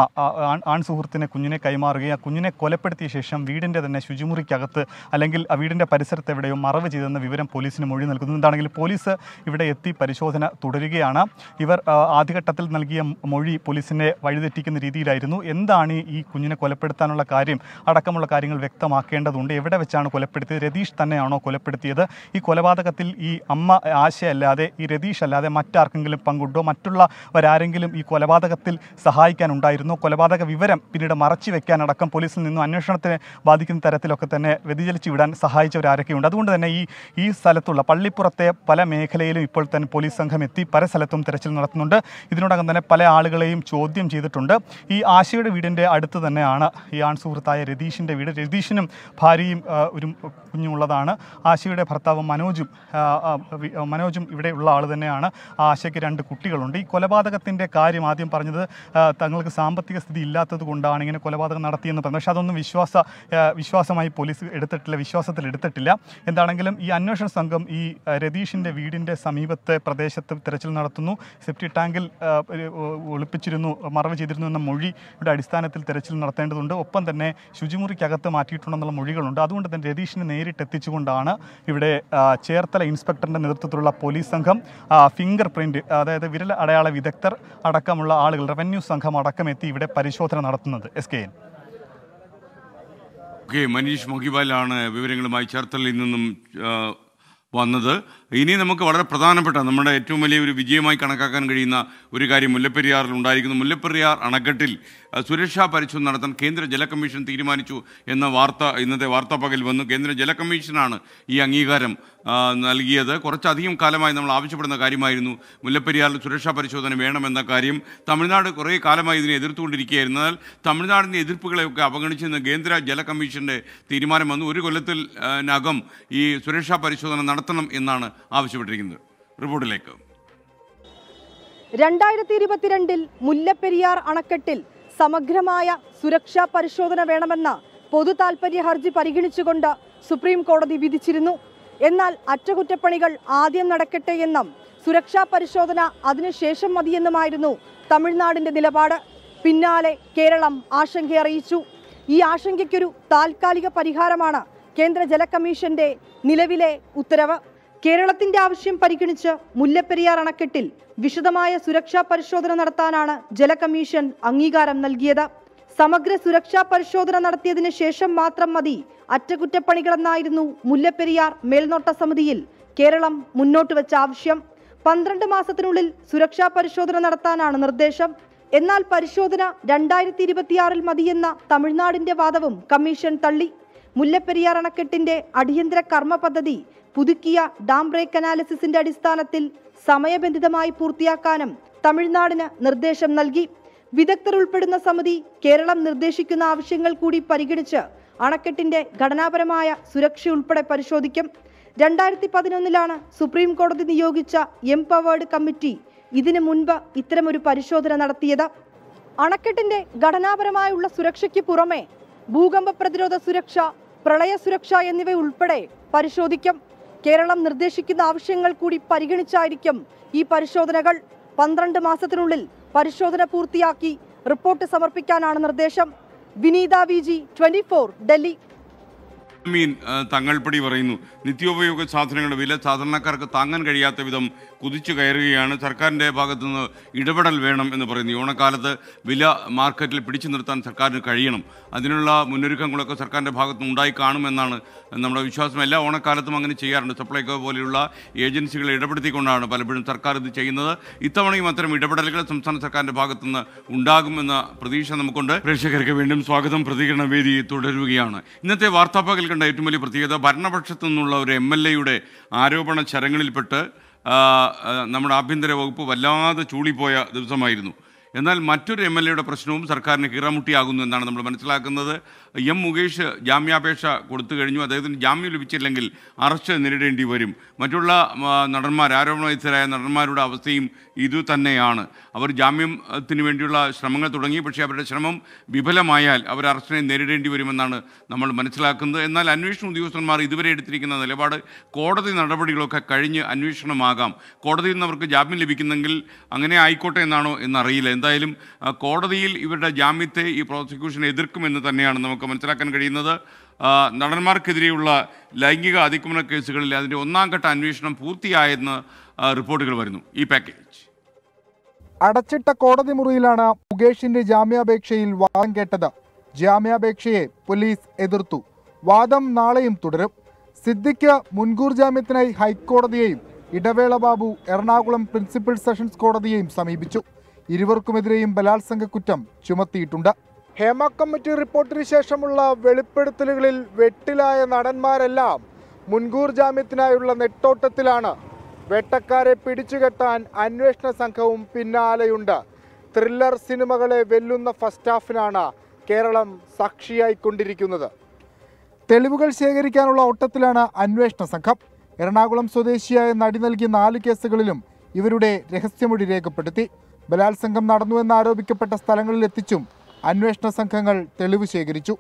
ആൺ സുഹൃത്തിനെ കുഞ്ഞിനെ കൈമാറുകയും ആ കുഞ്ഞിനെ കൊലപ്പെടുത്തിയ ശേഷം വീടിൻ്റെ തന്നെ ശുചിമുറിക്കകത്ത് അല്ലെങ്കിൽ ആ വീടിൻ്റെ പരിസരത്ത് എവിടെയോ മറവ് ചെയ്തെന്ന വിവരം പോലീസിന് മൊഴി നൽകുന്നു എന്താണെങ്കിലും പോലീസ് ഇവിടെ എത്തി പരിശോധന പരിശോധന തുടരുകയാണ് ഇവർ ആദ്യഘട്ടത്തിൽ നൽകിയ മൊഴി പോലീസിനെ വഴിതെറ്റിക്കുന്ന രീതിയിലായിരുന്നു എന്താണ് ഈ കുഞ്ഞിനെ കൊലപ്പെടുത്താനുള്ള കാര്യം അടക്കമുള്ള കാര്യങ്ങൾ വ്യക്തമാക്കേണ്ടതുണ്ട് എവിടെ വെച്ചാണ് കൊലപ്പെടുത്തിയത് രതീഷ് തന്നെയാണോ കൊലപ്പെടുത്തിയത് ഈ കൊലപാതകത്തിൽ ഈ അമ്മ ആശയല്ലാതെ ഈ രതീഷ് അല്ലാതെ മറ്റാർക്കെങ്കിലും പങ്കുണ്ടോ മറ്റുള്ളവരാരെങ്കിലും ഈ കൊലപാതകത്തിൽ സഹായിക്കാനുണ്ടായിരുന്നോ കൊലപാതക വിവരം പിന്നീട് മറച്ചു വെക്കാനടക്കം പോലീസിൽ നിന്നും അന്വേഷണത്തിനെ ബാധിക്കുന്ന തരത്തിലൊക്കെ തന്നെ വ്യതിചലിച്ചു വിടാൻ സഹായിച്ചവരാരൊക്കെയുണ്ട് അതുകൊണ്ട് തന്നെ ഈ ഈ സ്ഥലത്തുള്ള പള്ളിപ്പുറത്തെ പല മേഖലയിലും ഇപ്പോൾ തന്നെ പോലീസ് സംഘം എത്തി പല സ്ഥലത്തും തെരച്ചിൽ നടത്തുന്നുണ്ട് ഇതിനോടകം തന്നെ പല ആളുകളെയും ചോദ്യം ചെയ്തിട്ടുണ്ട് ഈ ആശയുടെ വീടിൻ്റെ അടുത്ത് തന്നെയാണ് ഈ ആൺസുഹൃത്തായ രതീഷിൻ്റെ വീട് രതീഷിനും ഭാര്യയും ഒരു കുഞ്ഞുള്ളതാണ് ആശയുടെ ഭർത്താവ് മനോജും മനോജും ഇവിടെയുള്ള ആൾ തന്നെയാണ് ആശയ്ക്ക് രണ്ട് കുട്ടികളുണ്ട് ഈ കൊലപാതകത്തിൻ്റെ കാര്യം ആദ്യം പറഞ്ഞത് തങ്ങൾക്ക് സാമ്പത്തിക സ്ഥിതി ഇല്ലാത്തത് കൊണ്ടാണ് ഇങ്ങനെ കൊലപാതകം നടത്തിയെന്ന് പറഞ്ഞത് പക്ഷേ അതൊന്നും വിശ്വാസ വിശ്വാസമായി പോലീസ് എടുത്തിട്ടില്ല വിശ്വാസത്തിൽ എടുത്തിട്ടില്ല എന്താണെങ്കിലും ഈ അന്വേഷണ സംഘം ഈ രതീഷിൻ്റെ വീടിൻ്റെ സമീപത്തെ പ്രദേശം പ്രദേശത്ത് തിരച്ചിൽ നടത്തുന്നു സെപ്റ്റി ടാങ്കിൽ ഒളിപ്പിച്ചിരുന്നു മറവ് ചെയ്തിരുന്നു എന്ന മൊഴിയുടെ അടിസ്ഥാനത്തിൽ തിരച്ചിൽ നടത്തേണ്ടതുണ്ട് ഒപ്പം തന്നെ ശുചിമുറിക്കകത്ത് മാറ്റിയിട്ടുണ്ടെന്നുള്ള മൊഴികളുണ്ട് അതുകൊണ്ട് തന്നെ രതീഷിനെ നേരിട്ട് എത്തിച്ചുകൊണ്ടാണ് ഇവിടെ ചേർത്തല ഇൻസ്പെക്ടറിൻ്റെ നേതൃത്വത്തിലുള്ള പോലീസ് സംഘം ഫിംഗർ പ്രിൻറ്റ് അതായത് വിരൽ അടയാള വിദഗ്ധർ അടക്കമുള്ള ആളുകൾ റവന്യൂ സംഘം അടക്കം എത്തി ഇവിടെ പരിശോധന നടത്തുന്നത് S K N okay Manish മൊഹിബാലാണ് വിവരങ്ങളുമായി ചേർത്തലയിൽ നിന്നും വന്നത് ഇനി നമുക്ക് വളരെ പ്രധാനപ്പെട്ട നമ്മുടെ ഏറ്റവും വലിയ ഒരു വിജയമായി കണക്കാക്കാൻ കഴിയുന്ന ഒരു കാര്യം മുല്ലപ്പെരിയാറിൽ ഉണ്ടായിരിക്കുന്നു മുല്ലപ്പെരിയാർ അണക്കെട്ടിൽ സുരക്ഷാ പരിശോധന നടത്താൻ കേന്ദ്ര ജല കമ്മീഷൻ തീരുമാനിച്ചു എന്ന വാർത്ത ഇന്നത്തെ വാർത്താ പകൽ വന്നു കേന്ദ്ര ജല കമ്മീഷനാണ് ഈ അംഗീകാരം നൽകിയത് കുറച്ചധികം കാലമായി നമ്മൾ ആവശ്യപ്പെടുന്ന കാര്യമായിരുന്നു മുല്ലപ്പെരിയാറിൽ സുരക്ഷാ പരിശോധന വേണമെന്ന കാര്യം തമിഴ്നാട് കുറേ കാലമായി ഇതിനെ എതിർത്തുകൊണ്ടിരിക്കുകയായിരുന്നാൽ തമിഴ്നാടിൻ്റെ എതിർപ്പുകളെയൊക്കെ അവഗണിച്ചിരുന്ന കേന്ദ്ര ജല കമ്മീഷൻ്റെ തീരുമാനം വന്നു ഒരു കൊല്ലത്തിനകം ഈ സുരക്ഷാ പരിശോധന നടത്തണം എന്നാണ് ആവശ്യപ്പെട്ടിരിക്കുന്നത് റിപ്പോർട്ടിലേക്ക് രണ്ടായിരത്തി ഇരുപത്തിരണ്ടിൽ മുല്ലപ്പെരിയാർ അണക്കെട്ടിൽ സമഗ്രമായ സുരക്ഷാ പരിശോധന വേണമെന്ന പൊതു താൽപര്യ ഹർജി പരിഗണിച്ചുകൊണ്ട് സുപ്രീം കോടതി വിധിച്ചിരുന്നു എന്നാൽ അറ്റകുറ്റപ്പണികൾ ആദ്യം നടക്കട്ടെ എന്നും സുരക്ഷാ പരിശോധന അതിനുശേഷം മതിയെന്നുമായിരുന്നു തമിഴ്നാടിന്റെ നിലപാട് പിന്നാലെ കേരളം ആശങ്ക അറിയിച്ചു ഈ ആശങ്കയ്ക്കൊരു താൽക്കാലിക പരിഹാരമാണ് കേന്ദ്ര ജലകമ്മീഷന്റെ നിലവിലെ ഉത്തരവ് കേരളത്തിന്റെ ആവശ്യം പരിഗണിച്ച് മുല്ലപ്പെരിയാർ അണക്കെട്ടിൽ വിശദമായ സുരക്ഷാ പരിശോധന നടത്താനാണ് ജലകമ്മീഷൻ അംഗീകാരം നൽകിയത് സമഗ്ര സുരക്ഷാ പരിശോധന നടത്തിയതിനു ശേഷം മാത്രം മതി അറ്റകുറ്റപ്പണികളെന്നായിരുന്നു മുല്ലപ്പെരിയാർ മേൽനോട്ട സമിതിയിൽ കേരളം മുന്നോട്ട് വെച്ച ആവശ്യം പന്ത്രണ്ട് മാസത്തിനുള്ളിൽ സുരക്ഷാ പരിശോധന നടത്താനാണ് നിർദ്ദേശം എന്നാൽ പരിശോധന രണ്ടായിരത്തി ഇരുപത്തിയാറിൽ മതിയെന്ന തമിഴ്നാടിന്റെ വാദവും കമ്മീഷൻ തള്ളി മുല്ലപ്പെരിയാർ അണക്കെട്ടിന്റെ അടിയന്തര കർമ്മ പദ്ധതി പുതുക്കിയ ഡാം ബ്രേക്ക് അനാലിസിസിന്റെ അടിസ്ഥാനത്തിൽ സമയബന്ധിതമായി പൂർത്തിയാക്കാനും തമിഴ്നാടിന് നിർദ്ദേശം നൽകി വിദഗ്ധർ ഉൾപ്പെടുന്ന സമിതി കേരളം നിർദ്ദേശിക്കുന്ന ആവശ്യങ്ങൾ കൂടി പരിഗണിച്ച് അണക്കെട്ടിന്റെ ഘടനാപരമായ സുരക്ഷ ഉൾപ്പെടെ പരിശോധിക്കും രണ്ടായിരത്തി പതിനൊന്നിലാണ് സുപ്രീം കോടതി നിയോഗിച്ച എംപവേർഡ് കമ്മിറ്റി ഇതിനു മുൻപ് ഇത്തരമൊരു പരിശോധന നടത്തിയത് അണക്കെട്ടിന്റെ ഘടനാപരമായുള്ള സുരക്ഷയ്ക്ക് പുറമെ ഭൂകമ്പ പ്രതിരോധ സുരക്ഷ പ്രളയ സുരക്ഷ എന്നിവ ഉൾപ്പെടെ പരിശോധിക്കും കേരളം നിർദ്ദേശിക്കുന്ന ആവശ്യങ്ങൾ കൂടി പരിഗണിച്ചായിരിക്കും ഈ പരിശോധനകൾ പന്ത്രണ്ട് മാസത്തിനുള്ളിൽ പരിശോധന പൂർത്തിയാക്കി റിപ്പോർട്ട് സമർപ്പിക്കാനാണ് നിർദ്ദേശം Vineetha V G twenty four Delhi മീൻ തങ്ങൾപ്പടി പറയുന്നു നിത്യോപയോഗ സാധനങ്ങളുടെ വില സാധാരണക്കാർക്ക് താങ്ങാൻ കഴിയാത്ത വിധം കുതിച്ചു കയറുകയാണ് സർക്കാരിൻ്റെ ഭാഗത്തുനിന്ന് ഇടപെടൽ വേണം എന്ന് പറയുന്നു ഓണക്കാലത്ത് വില മാർക്കറ്റിൽ പിടിച്ചു നിർത്താൻ സർക്കാരിന് കഴിയണം അതിനുള്ള മുന്നൊരുക്കങ്ങളൊക്കെ സർക്കാരിൻ്റെ ഭാഗത്തുനിന്ന് ഉണ്ടായി കാണുമെന്നാണ് നമ്മുടെ വിശ്വാസം എല്ലാ ഓണക്കാലത്തും അങ്ങനെ ചെയ്യാറുണ്ട് സപ്ലൈകോ പോലെയുള്ള ഏജൻസികളെ ഇടപെടുത്തിക്കൊണ്ടാണ് പലപ്പോഴും സർക്കാർ ഇത് ചെയ്യുന്നത് ഇത്തവണയും അത്തരം ഇടപെടലുകൾ സംസ്ഥാന സർക്കാരിൻ്റെ ഭാഗത്തുനിന്ന് ഉണ്ടാകുമെന്ന പ്രതീക്ഷ നമുക്കുണ്ട് പ്രേക്ഷകർക്ക് വീണ്ടും സ്വാഗതം പ്രതികരണ വേദി തുടരുകയാണ് ഇന്നത്തെ വാർത്താപകൽ കണ്ട ഏറ്റവും വലിയ പ്രത്യേകത ഭരണപക്ഷത്തു നിന്നുള്ള ഒരു എം എൽ എയുടെ ആരോപണ ചരങ്ങളിൽപ്പെട്ട് നമ്മുടെ ആഭ്യന്തര വകുപ്പ് വല്ലാതെ ചൂളിപ്പോയ ദിവസമായിരുന്നു എന്നാൽ മറ്റൊരു എം എൽ എയുടെ പ്രശ്നവും സർക്കാരിന് കീറമുട്ടിയാകുന്നു എന്നാണ് നമ്മൾ മനസ്സിലാക്കുന്നത് എം മുകേഷ് ജാമ്യാപേക്ഷ കൊടുത്തു കഴിഞ്ഞു അദ്ദേഹത്തിന് ജാമ്യം ലഭിച്ചില്ലെങ്കിൽ അറസ്റ്റ് നേരിടേണ്ടി വരും മറ്റുള്ള നടന്മാർ ആരോപണ നടന്മാരുടെ അവസ്ഥയും ഇതു തന്നെയാണ് അവർ ജാമ്യത്തിന് വേണ്ടിയുള്ള ശ്രമങ്ങൾ തുടങ്ങി പക്ഷേ അവരുടെ ശ്രമം വിഫലമായാൽ അവർ അറസ്റ്റിനെ നേരിടേണ്ടി വരുമെന്നാണ് നമ്മൾ മനസ്സിലാക്കുന്നത് എന്നാൽ അന്വേഷണ ഉദ്യോഗസ്ഥന്മാർ ഇതുവരെ എടുത്തിരിക്കുന്ന നിലപാട് കോടതി നടപടികളൊക്കെ കഴിഞ്ഞ് അന്വേഷണമാകാം കോടതിയിൽ നിന്ന് അവർക്ക് ജാമ്യം ലഭിക്കുന്നെങ്കിൽ അങ്ങനെ ആയിക്കോട്ടെ എന്നാണോ എന്നറിയില്ല എന്തായാലും കോടതിയിൽ ഇവരുടെ ജാമ്യത്തെ ഈ പ്രോസിക്യൂഷൻ എതിർക്കുമെന്ന് തന്നെയാണ് നമുക്ക് നമുക്ക് മനസ്സിലാക്കാൻ കഴിയുന്നത് നടന്മാർക്കെതിരെയുള്ള ലൈംഗിക അതിക്രമണ കേസുകളിൽ അതിൻ്റെ ഒന്നാം ഘട്ട അന്വേഷണം പൂർത്തിയായെന്ന് റിപ്പോർട്ടുകൾ വരുന്നു ഈ പാക്കേജ് അടച്ചിട്ട കോടതി മുറിയിലാണ് മുകേഷിന്റെ ജാമ്യാപേക്ഷയിൽ വാദം കേട്ടത് ജാമ്യാപേക്ഷയെ പോലീസ് എതിർത്തു വാദം നാളെയും തുടരും സിദ്ദിഖ് മുൻകൂർ ജാമ്യത്തിനായി ഹൈക്കോടതിയെയും ഇടവേള ബാബു എറണാകുളം പ്രിൻസിപ്പൽ സെഷൻസ് കോടതിയെയും സമീപിച്ചു ഇരുവർക്കുമെതിരെയും ബലാത്സംഗ കുറ്റം ചുമത്തിയിട്ടുണ്ട് ഹേമ കമ്മിറ്റി റിപ്പോർട്ടിന് ശേഷമുള്ള വെളിപ്പെടുത്തലുകളിൽ വെട്ടിലായ നടന്മാരെല്ലാം മുൻകൂർ ജാമ്യത്തിനായുള്ള നെട്ടോട്ടത്തിലാണ് വേട്ടക്കാരെ പിടിച്ചുകെട്ടാൻ അന്വേഷണ സംഘവും പിന്നാലെയുണ്ട് ത്രില്ലർ സിനിമകളെ വെല്ലുന്ന ഫസ്റ്റ് ഹാഫിനാണ് കേരളം സാക്ഷിയായിക്കൊണ്ടിരിക്കുന്നത് തെളിവുകൾ ശേഖരിക്കാനുള്ള ഓട്ടത്തിലാണ് അന്വേഷണ സംഘം എറണാകുളം സ്വദേശിയായ നടി നൽകിയ നാല് കേസുകളിലും ഇവരുടെ രഹസ്യമൊഴി രേഖപ്പെടുത്തി ബലാത്സംഗം സ്ഥലങ്ങളിൽ സ്ഥലങ്ങളിലെത്തിച്ചും അന്വേഷണ സംഘങ്ങൾ തെളിവ് ശേഖരിച്ചു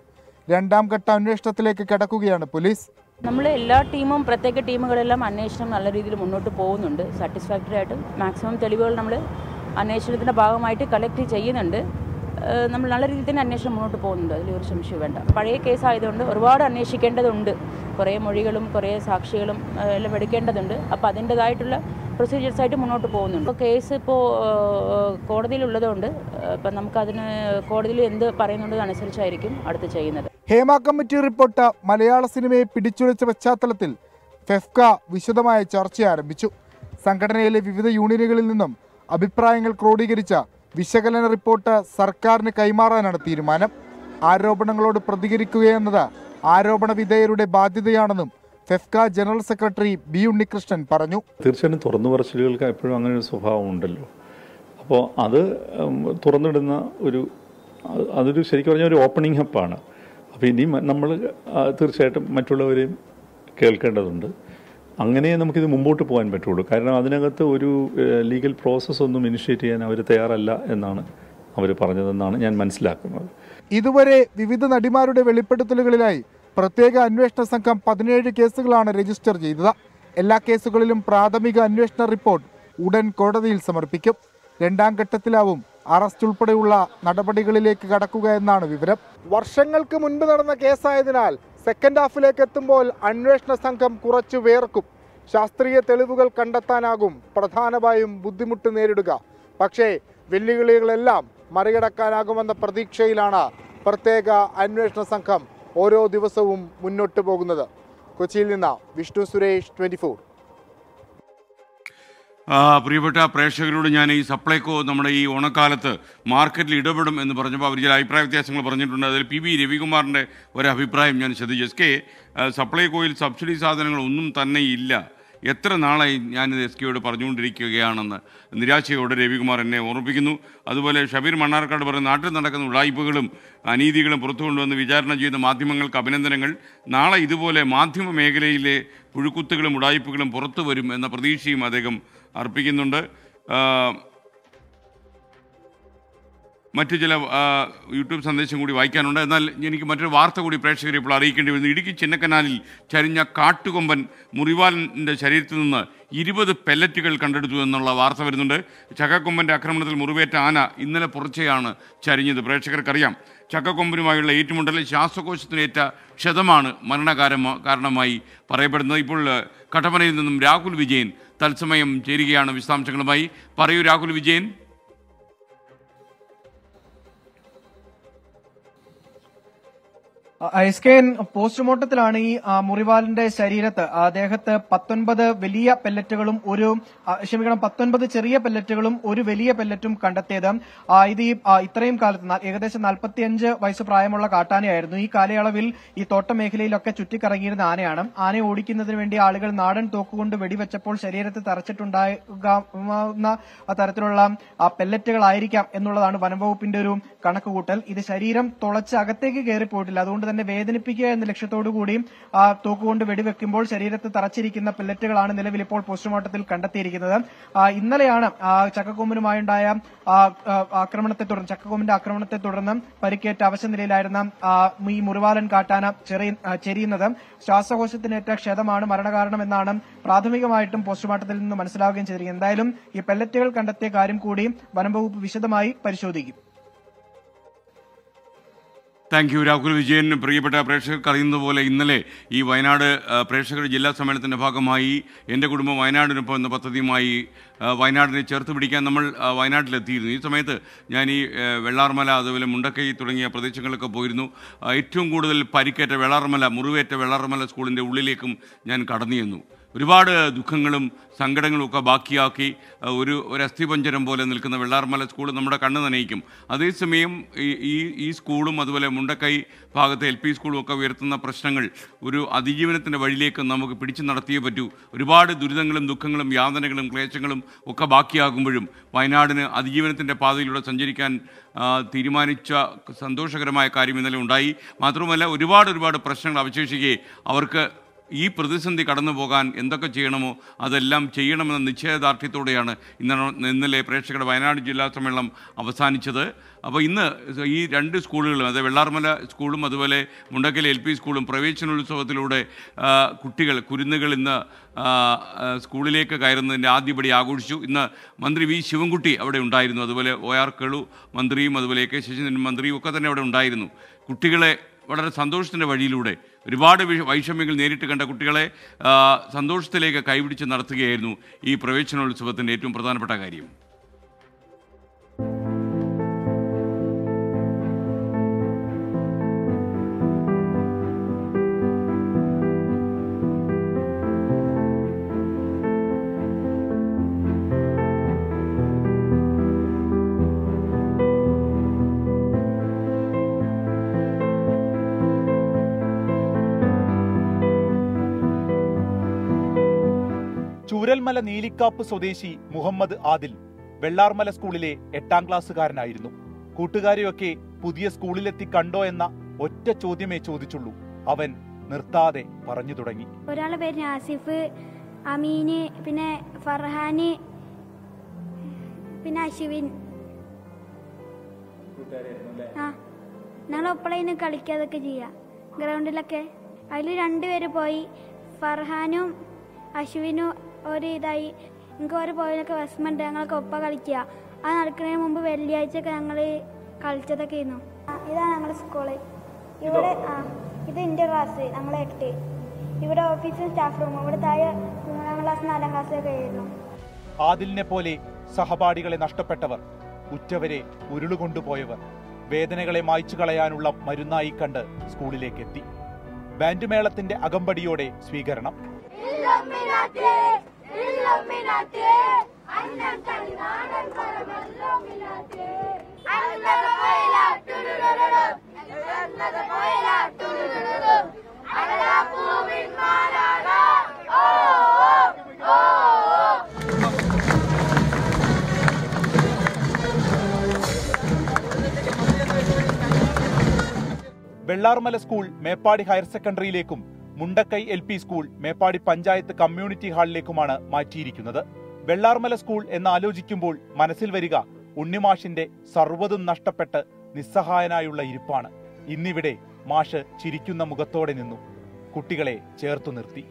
രണ്ടാം ഘട്ട അന്വേഷണത്തിലേക്ക് കടക്കുകയാണ് പോലീസ് നമ്മൾ എല്ലാ ടീമും പ്രത്യേക ടീമുകളെല്ലാം അന്വേഷണം നല്ല രീതിയിൽ മുന്നോട്ട് പോകുന്നുണ്ട് സാറ്റിസ്ഫാക്ടറി ആയിട്ട് മാക്സിമം തെളിവുകൾ നമ്മൾ അന്വേഷണത്തിൻ്റെ ഭാഗമായിട്ട് കളക്ട് ചെയ്യുന്നുണ്ട് നമ്മൾ നല്ല രീതിയിൽ തന്നെ അന്വേഷണം മുന്നോട്ട് പോകുന്നുണ്ട് അതിലൊരു സംശയം വേണ്ട പഴയ കേസായതുകൊണ്ട് ഒരുപാട് അന്വേഷിക്കേണ്ടതുണ്ട് കുറേ മൊഴികളും കുറേ സാക്ഷികളും എല്ലാം എടുക്കേണ്ടതുണ്ട് അപ്പോൾ അതിൻ്റേതായിട്ടുള്ള പ്രൊസീജിയേഴ്സായിട്ട് മുന്നോട്ട് പോകുന്നുണ്ട് ഇപ്പോൾ കേസ് ഇപ്പോൾ കോടതിയിലുള്ളതുകൊണ്ട് അപ്പം നമുക്കതിന് കോടതിയിൽ എന്ത് പറയുന്നുണ്ട് അതനുസരിച്ചായിരിക്കും അടുത്ത് ചെയ്യുന്നത് ഹേമ കമ്മിറ്റി റിപ്പോർട്ട് മലയാള സിനിമയെ പിടിച്ചുലച്ച പശ്ചാത്തലത്തിൽ ഫെഫ്ക വിശദമായ ചർച്ച ആരംഭിച്ചു സംഘടനയിലെ വിവിധ യൂണിയനുകളിൽ നിന്നും അഭിപ്രായങ്ങൾ ക്രോഡീകരിച്ച വിശകലന റിപ്പോർട്ട് സർക്കാരിന് കൈമാറാനാണ് തീരുമാനം ആരോപണങ്ങളോട് പ്രതികരിക്കുകയെന്നത് ആരോപണ വിധേയരുടെ ബാധ്യതയാണെന്നും FEFKA general secretary B Unnikrishnan പറഞ്ഞു തീർച്ചയായിട്ടും തുറന്നു പറച്ചിലുകൾക്ക് എപ്പോഴും അങ്ങനെ ഒരു സ്വഭാവം ഉണ്ടല്ലോ അപ്പോൾ അത് തുറന്നിടുന്ന ഒരു അതൊരു ശരിക്കും പറഞ്ഞാൽ ഒരു ഓപ്പണിംഗ് അപ്പാണ് അപ്പോൾ ഇനി നമ്മൾ തീർച്ചയായിട്ടും മറ്റുള്ളവരെയും കേൾക്കേണ്ടതുണ്ട് അങ്ങനെ നമുക്കിത് മുമ്പോട്ട് പോകാൻ പറ്റുള്ളൂ കാരണം അതിനകത്ത് ഒരു ലീഗൽ പ്രോസസ്സ് ഒന്നും ഇനിഷ്യേറ്റ് ചെയ്യാൻ അവർ തയ്യാറല്ല എന്നാണ് അവർ പറഞ്ഞതെന്നാണ് ഞാൻ മനസ്സിലാക്കുന്നത് ഇതുവരെ വിവിധ നടിമാരുടെ വെളിപ്പെടുത്തലുകളിലായി പ്രത്യേക അന്വേഷണ സംഘം പതിനേഴ് കേസുകളാണ് രജിസ്റ്റർ ചെയ്തത് എല്ലാ കേസുകളിലും പ്രാഥമിക അന്വേഷണ റിപ്പോർട്ട് ഉടൻ കോടതിയിൽ സമർപ്പിക്കും രണ്ടാം ഘട്ടത്തിലാവും അറസ്റ്റ് ഉൾപ്പെടെയുള്ള നടപടികളിലേക്ക് കടക്കുക എന്നാണ് വിവരം വർഷങ്ങൾക്ക് മുൻപ് നടന്ന കേസായതിനാൽ സെക്കൻഡ് ഹാഫിലേക്ക് എത്തുമ്പോൾ അന്വേഷണ സംഘം കുറച്ചു വേർക്കും ശാസ്ത്രീയ തെളിവുകൾ കണ്ടെത്താനാകും പ്രധാനമായും ബുദ്ധിമുട്ട് നേരിടുക പക്ഷേ വെല്ലുവിളികളെല്ലാം മറികടക്കാനാകുമെന്ന പ്രതീക്ഷയിലാണ് പ്രത്യേക അന്വേഷണ സംഘം ഓരോ ദിവസവും മുന്നോട്ട് പോകുന്നത് കൊച്ചിയിൽ നിന്ന് വിഷ്ണു സുരേഷ് ട്വൻറ്റി പ്രിയപ്പെട്ട പ്രേക്ഷകരോട് ഞാൻ ഈ സപ്ലൈകോ നമ്മുടെ ഈ ഓണക്കാലത്ത് മാർക്കറ്റിൽ ഇടപെടും എന്ന് പറഞ്ഞപ്പോൾ അവർ ചില അഭിപ്രായ വ്യത്യാസങ്ങൾ പറഞ്ഞിട്ടുണ്ട് അതിൽ പി വി രവികുമാറിൻ്റെ ഒരു അഭിപ്രായം ഞാൻ ശ്രദ്ധിച്ചു എസ് കെ സപ്ലൈകോയിൽ സബ്സിഡി സാധനങ്ങൾ ഒന്നും തന്നെ ഇല്ല എത്ര നാളായി ഞാനിത് എസ് കെയോട് പറഞ്ഞുകൊണ്ടിരിക്കുകയാണെന്ന് നിരാശയോടെ രവികുമാർ എന്നെ ഓർമ്മിപ്പിക്കുന്നു അതുപോലെ ഷബീർ മണ്ണാർക്കാട് പറയുന്ന നാട്ടിൽ നടക്കുന്ന ഉടായ്പകളും അനീതികളും പുറത്തു കൊണ്ടുവന്ന് വിചാരണ ചെയ്യുന്ന മാധ്യമങ്ങൾക്ക് അഭിനന്ദനങ്ങൾ നാളെ ഇതുപോലെ മാധ്യമ മേഖലയിലെ പുഴുക്കുത്തുകളും ഉടായ്പകളും പുറത്തു വരും എന്ന പ്രതീക്ഷയും അദ്ദേഹം അർപ്പിക്കുന്നുണ്ട് മറ്റു ചില യൂട്യൂബ് സന്ദേശം കൂടി വായിക്കാനുണ്ട് എന്നാൽ എനിക്ക് മറ്റൊരു വാർത്ത കൂടി പ്രേക്ഷകരെ ഇപ്പോൾ അറിയിക്കേണ്ടി വരുന്നു ഇടുക്കി ചിന്നക്കനാലിൽ ചരിഞ്ഞ കാട്ടുകൊമ്പൻ മുറിവാലിൻ്റെ ശരീരത്തിൽ നിന്ന് ഇരുപത് പെല്ലറ്റുകൾ കണ്ടെടുത്തു എന്നുള്ള വാർത്ത വരുന്നുണ്ട് ചക്കക്കൊമ്പൻ്റെ ആക്രമണത്തിൽ മുറിവേറ്റ ആന ഇന്നലെ പുറച്ചെയാണ് ചരിഞ്ഞത് പ്രേക്ഷകർക്കറിയാം ചക്കക്കൊമ്പനുമായുള്ള ഏറ്റുമുട്ടലിൽ ശ്വാസകോശത്തിനേറ്റ ക്ഷതമാണ് മരണകാരമ കാരണമായി പറയപ്പെടുന്നത് ഇപ്പോൾ കട്ടപ്പനയിൽ നിന്നും രാഹുൽ വിജയൻ തത്സമയം ചേരുകയാണ് വിശദാംശങ്ങളുമായി പറയൂ Rahul Vijayan S K N പോസ്റ്റ്മോർട്ടത്തിലാണ് ഈ മുറിവാലിന്റെ ശരീരത്ത് അദ്ദേഹത്ത് പത്തൊൻപത് വലിയ പെല്ലറ്റുകളും ഒരു ക്ഷമിക്കണം പത്തൊൻപത് ചെറിയ പെല്ലറ്റുകളും ഒരു വലിയ പെല്ലറ്റും കണ്ടെത്തിയത് ഇത് ഈ ഇത്രയും കാലത്ത് ഏകദേശം നാൽപ്പത്തിയഞ്ച് വയസ്സ് പ്രായമുള്ള കാട്ടാനയായിരുന്നു ഈ കാലയളവിൽ ഈ തോട്ടമേഖലയിലൊക്കെ ചുറ്റിക്കറങ്ങിയിരുന്ന ആനയാണ് ആനയെ ഓടിക്കുന്നതിന് വേണ്ടി ആളുകൾ നാടൻ തോക്കുകൊണ്ട് വെടിവെച്ചപ്പോൾ ശരീരത്ത് തറച്ചിട്ടുണ്ടാകുന്ന തരത്തിലുള്ള പെല്ലറ്റുകളായിരിക്കാം എന്നുള്ളതാണ് വനംവകുപ്പിന്റെ ഒരു കണക്കുകൂട്ടൽ ഇത് ശരീരം തുളച്ച് അകത്തേക്ക് കയറിപ്പോയിട്ടില്ല അതുകൊണ്ട് അതുകൊണ്ട് തന്നെ വേദനിപ്പിക്കുക എന്ന ആ തൂക്കുകൊണ്ട് വെടിവെക്കുമ്പോൾ ശരീരത്ത് തറച്ചിരിക്കുന്ന പില്ലറ്റുകളാണ് നിലവിൽ ഇപ്പോൾ പോസ്റ്റ്മോർട്ടത്തിൽ കണ്ടെത്തിയിരിക്കുന്നത് ഇന്നലെയാണ് ചക്കക്കൊമ്പിനുമായുണ്ടായ ആക്രമണത്തെ തുടർന്ന് ചക്കക്കൊമ്പിന്റെ ആക്രമണത്തെ തുടർന്ന് പരിക്കേറ്റ നിലയിലായിരുന്ന ഈ മുറിവാലൻ കാട്ടാന ചെരിയുന്നത് ശ്വാസകോശത്തിനേറ്റ ക്ഷതമാണ് മരണകാരണം എന്നാണ് പ്രാഥമികമായിട്ടും പോസ്റ്റ്മോർട്ടത്തിൽ നിന്ന് മനസ്സിലാവുകയും ചെയ്തിരിക്കുന്നത് എന്തായാലും ഈ പെല്ലറ്റുകൾ കണ്ടെത്തിയ കാര്യം കൂടി വനംവകുപ്പ് വിശദമായി പരിശോധിക്കും താങ്ക് യു രാഹുൽ വിജയൻ പ്രിയപ്പെട്ട പ്രേക്ഷകർക്ക് അറിയുന്നത് പോലെ ഇന്നലെ ഈ വയനാട് പ്രേക്ഷകർ ജില്ലാ സമ്മേളനത്തിൻ്റെ ഭാഗമായി എൻ്റെ കുടുംബം വയനാടിനൊപ്പം എന്ന പദ്ധതിയുമായി വയനാടിനെ ചേർത്ത് പിടിക്കാൻ നമ്മൾ വയനാട്ടിലെത്തിയിരുന്നു ഈ സമയത്ത് ഞാൻ ഈ വെള്ളാർമല അതുപോലെ മുണ്ടക്കൈ തുടങ്ങിയ പ്രദേശങ്ങളിലൊക്കെ പോയിരുന്നു ഏറ്റവും കൂടുതൽ പരിക്കേറ്റ വെള്ളാർമല മുറിവേറ്റ വെള്ളാർമല സ്കൂളിൻ്റെ ഉള്ളിലേക്കും ഞാൻ കടന്നു ചെന്നു ഒരുപാട് ദുഃഖങ്ങളും സങ്കടങ്ങളും ഒക്കെ ബാക്കിയാക്കി ഒരു ഒരു അസ്ഥിപഞ്ചരം പോലെ നിൽക്കുന്ന വെള്ളാർമല സ്കൂൾ നമ്മുടെ കണ്ണ് നനയിക്കും അതേസമയം ഈ ഈ സ്കൂളും അതുപോലെ മുണ്ടക്കൈ ഭാഗത്തെ എൽ പി സ്കൂളും ഒക്കെ ഉയർത്തുന്ന പ്രശ്നങ്ങൾ ഒരു അതിജീവനത്തിൻ്റെ വഴിയിലേക്ക് നമുക്ക് പിടിച്ചു നടത്തിയേ പറ്റൂ ഒരുപാട് ദുരിതങ്ങളും ദുഃഖങ്ങളും യാതനകളും ക്ലേശങ്ങളും ഒക്കെ ബാക്കിയാകുമ്പോഴും വയനാടിന് അതിജീവനത്തിൻ്റെ പാതയിലൂടെ സഞ്ചരിക്കാൻ തീരുമാനിച്ച സന്തോഷകരമായ കാര്യം ഇന്നലെ ഉണ്ടായി മാത്രമല്ല ഒരുപാട് ഒരുപാട് പ്രശ്നങ്ങൾ അവശേഷിക്കുകയും അവർക്ക് ഈ പ്രതിസന്ധി കടന്നു പോകാൻ എന്തൊക്കെ ചെയ്യണമോ അതെല്ലാം ചെയ്യണമെന്ന നിശ്ചയദാർഢ്യത്തോടെയാണ് ഇന്നാണ് ഇന്നലെ പ്രേക്ഷകരുടെ വയനാട് ജില്ലാ സമ്മേളനം അവസാനിച്ചത് അപ്പോൾ ഇന്ന് ഈ രണ്ട് സ്കൂളുകളും അതായത് വെള്ളാർമല സ്കൂളും അതുപോലെ മുണ്ടക്കൽ എൽ പി സ്കൂളും പ്രവേശനോത്സവത്തിലൂടെ കുട്ടികൾ കുരുന്നുകൾ ഇന്ന് സ്കൂളിലേക്ക് കയറുന്നതിൻ്റെ ആദ്യപടി ആഘോഷിച്ചു ഇന്ന് മന്ത്രി വി ശിവൻകുട്ടി അവിടെ ഉണ്ടായിരുന്നു അതുപോലെ ഒ ആർ കേളു മന്ത്രിയും അതുപോലെ എ കെ ശശീന്ദ്രൻ മന്ത്രിയും ഒക്കെ തന്നെ അവിടെ ഉണ്ടായിരുന്നു കുട്ടികളെ വളരെ സന്തോഷത്തിൻ്റെ വഴിയിലൂടെ ഒരുപാട് വൈഷമ്യങ്ങൾ നേരിട്ട് കണ്ട കുട്ടികളെ സന്തോഷത്തിലേക്ക് കൈപിടിച്ച് നടത്തുകയായിരുന്നു ഈ പ്രവേശനോത്സവത്തിൻ്റെ ഏറ്റവും പ്രധാനപ്പെട്ട കാര്യം ചുരൽമല നീലിക്കാപ്പ് സ്വദേശി മുഹമ്മദ് ആദിൽ വെള്ളാർമല സ്കൂളിലെ എട്ടാം ക്ലാസ്സുകാരനായിരുന്നു കൂട്ടുകാരെയൊക്കെ പുതിയ സ്കൂളിലെത്തി കണ്ടോ എന്ന ഒറ്റ ചോദ്യമേ ചോദിച്ചുള്ളൂ അവൻ നിർത്താതെ പറഞ്ഞു തുടങ്ങി ഒരാളെ പേര് ആസിഫ് അമീന് പിന്നെ ഫർഹാന് പിന്നെ അശ്വിൻ ആ ഞങ്ങൾ ഒപ്പളയിന്ന് കളിക്കാതൊക്കെ ചെയ്യാം ഗ്രൗണ്ടിലൊക്കെ അതിൽ രണ്ടുപേര് പോയി ഫർഹാനും അശ്വിനും ഒരു ഇതായി എനിക്ക് ഒരു പോയിനൊക്കെ വിഷമുണ്ട് ഞങ്ങളൊക്കെ ഒപ്പം കളിക്കുക അത് നടക്കുന്നതിന് മുമ്പ് ഒക്കെ ഞങ്ങൾ കളിച്ചതൊക്കെ ഇരുന്നു ഇതാണ് ഞങ്ങളുടെ സ്കൂള് ഇവിടെ ആ ഇത് എൻ്റെ ക്ലാസ് ഞങ്ങൾ എട്ട് ഇവിടെ ഓഫീസും സ്റ്റാഫ് റൂമും ഇവിടെ താഴെ മൂന്നാം ക്ലാസ് നാലാം ക്ലാസ്സിലൊക്കെ ആയിരുന്നു ആദിലിനെ പോലെ സഹപാഠികളെ നഷ്ടപ്പെട്ടവർ ഉറ്റവരെ ഉരുളുകൊണ്ടുപോയവർ വേദനകളെ മായ്ച്ചു കളയാനുള്ള മരുന്നായി കണ്ട് സ്കൂളിലേക്ക് എത്തി ബാൻഡുമേളത്തിന്റെ അകമ്പടിയോടെ സ്വീകരണം మిలాతే అన్నం కలిగి ఆనం కరమల్లో మిలాతే అన్నద పోయిలా టుడుడుడు అన్నద పోయిలా టుడుడుడు అలా పూవిన్ మారాడా ఓ ఓ വെള്ളാർമല സ്കൂൾ മേപ്പാടി ഹയർ സെക്കൻഡറിയിലേക്കും Mundakkai L P school Meppadi panchayat community ഹാളിലേക്കുമാണ് മാറ്റിയിരിക്കുന്നത് വെള്ളാർമല സ്കൂൾ എന്നാലോചിക്കുമ്പോൾ മനസ്സിൽ വരിക ഉണ്ണിമാഷിന്റെ സർവ്വതും നഷ്ടപ്പെട്ട് നിസ്സഹായനായുള്ള ഇരിപ്പാണ് ഇന്നിവിടെ മാഷ് ചിരിക്കുന്ന മുഖത്തോടെ നിന്നു കുട്ടികളെ ചേർത്തു നിർത്തി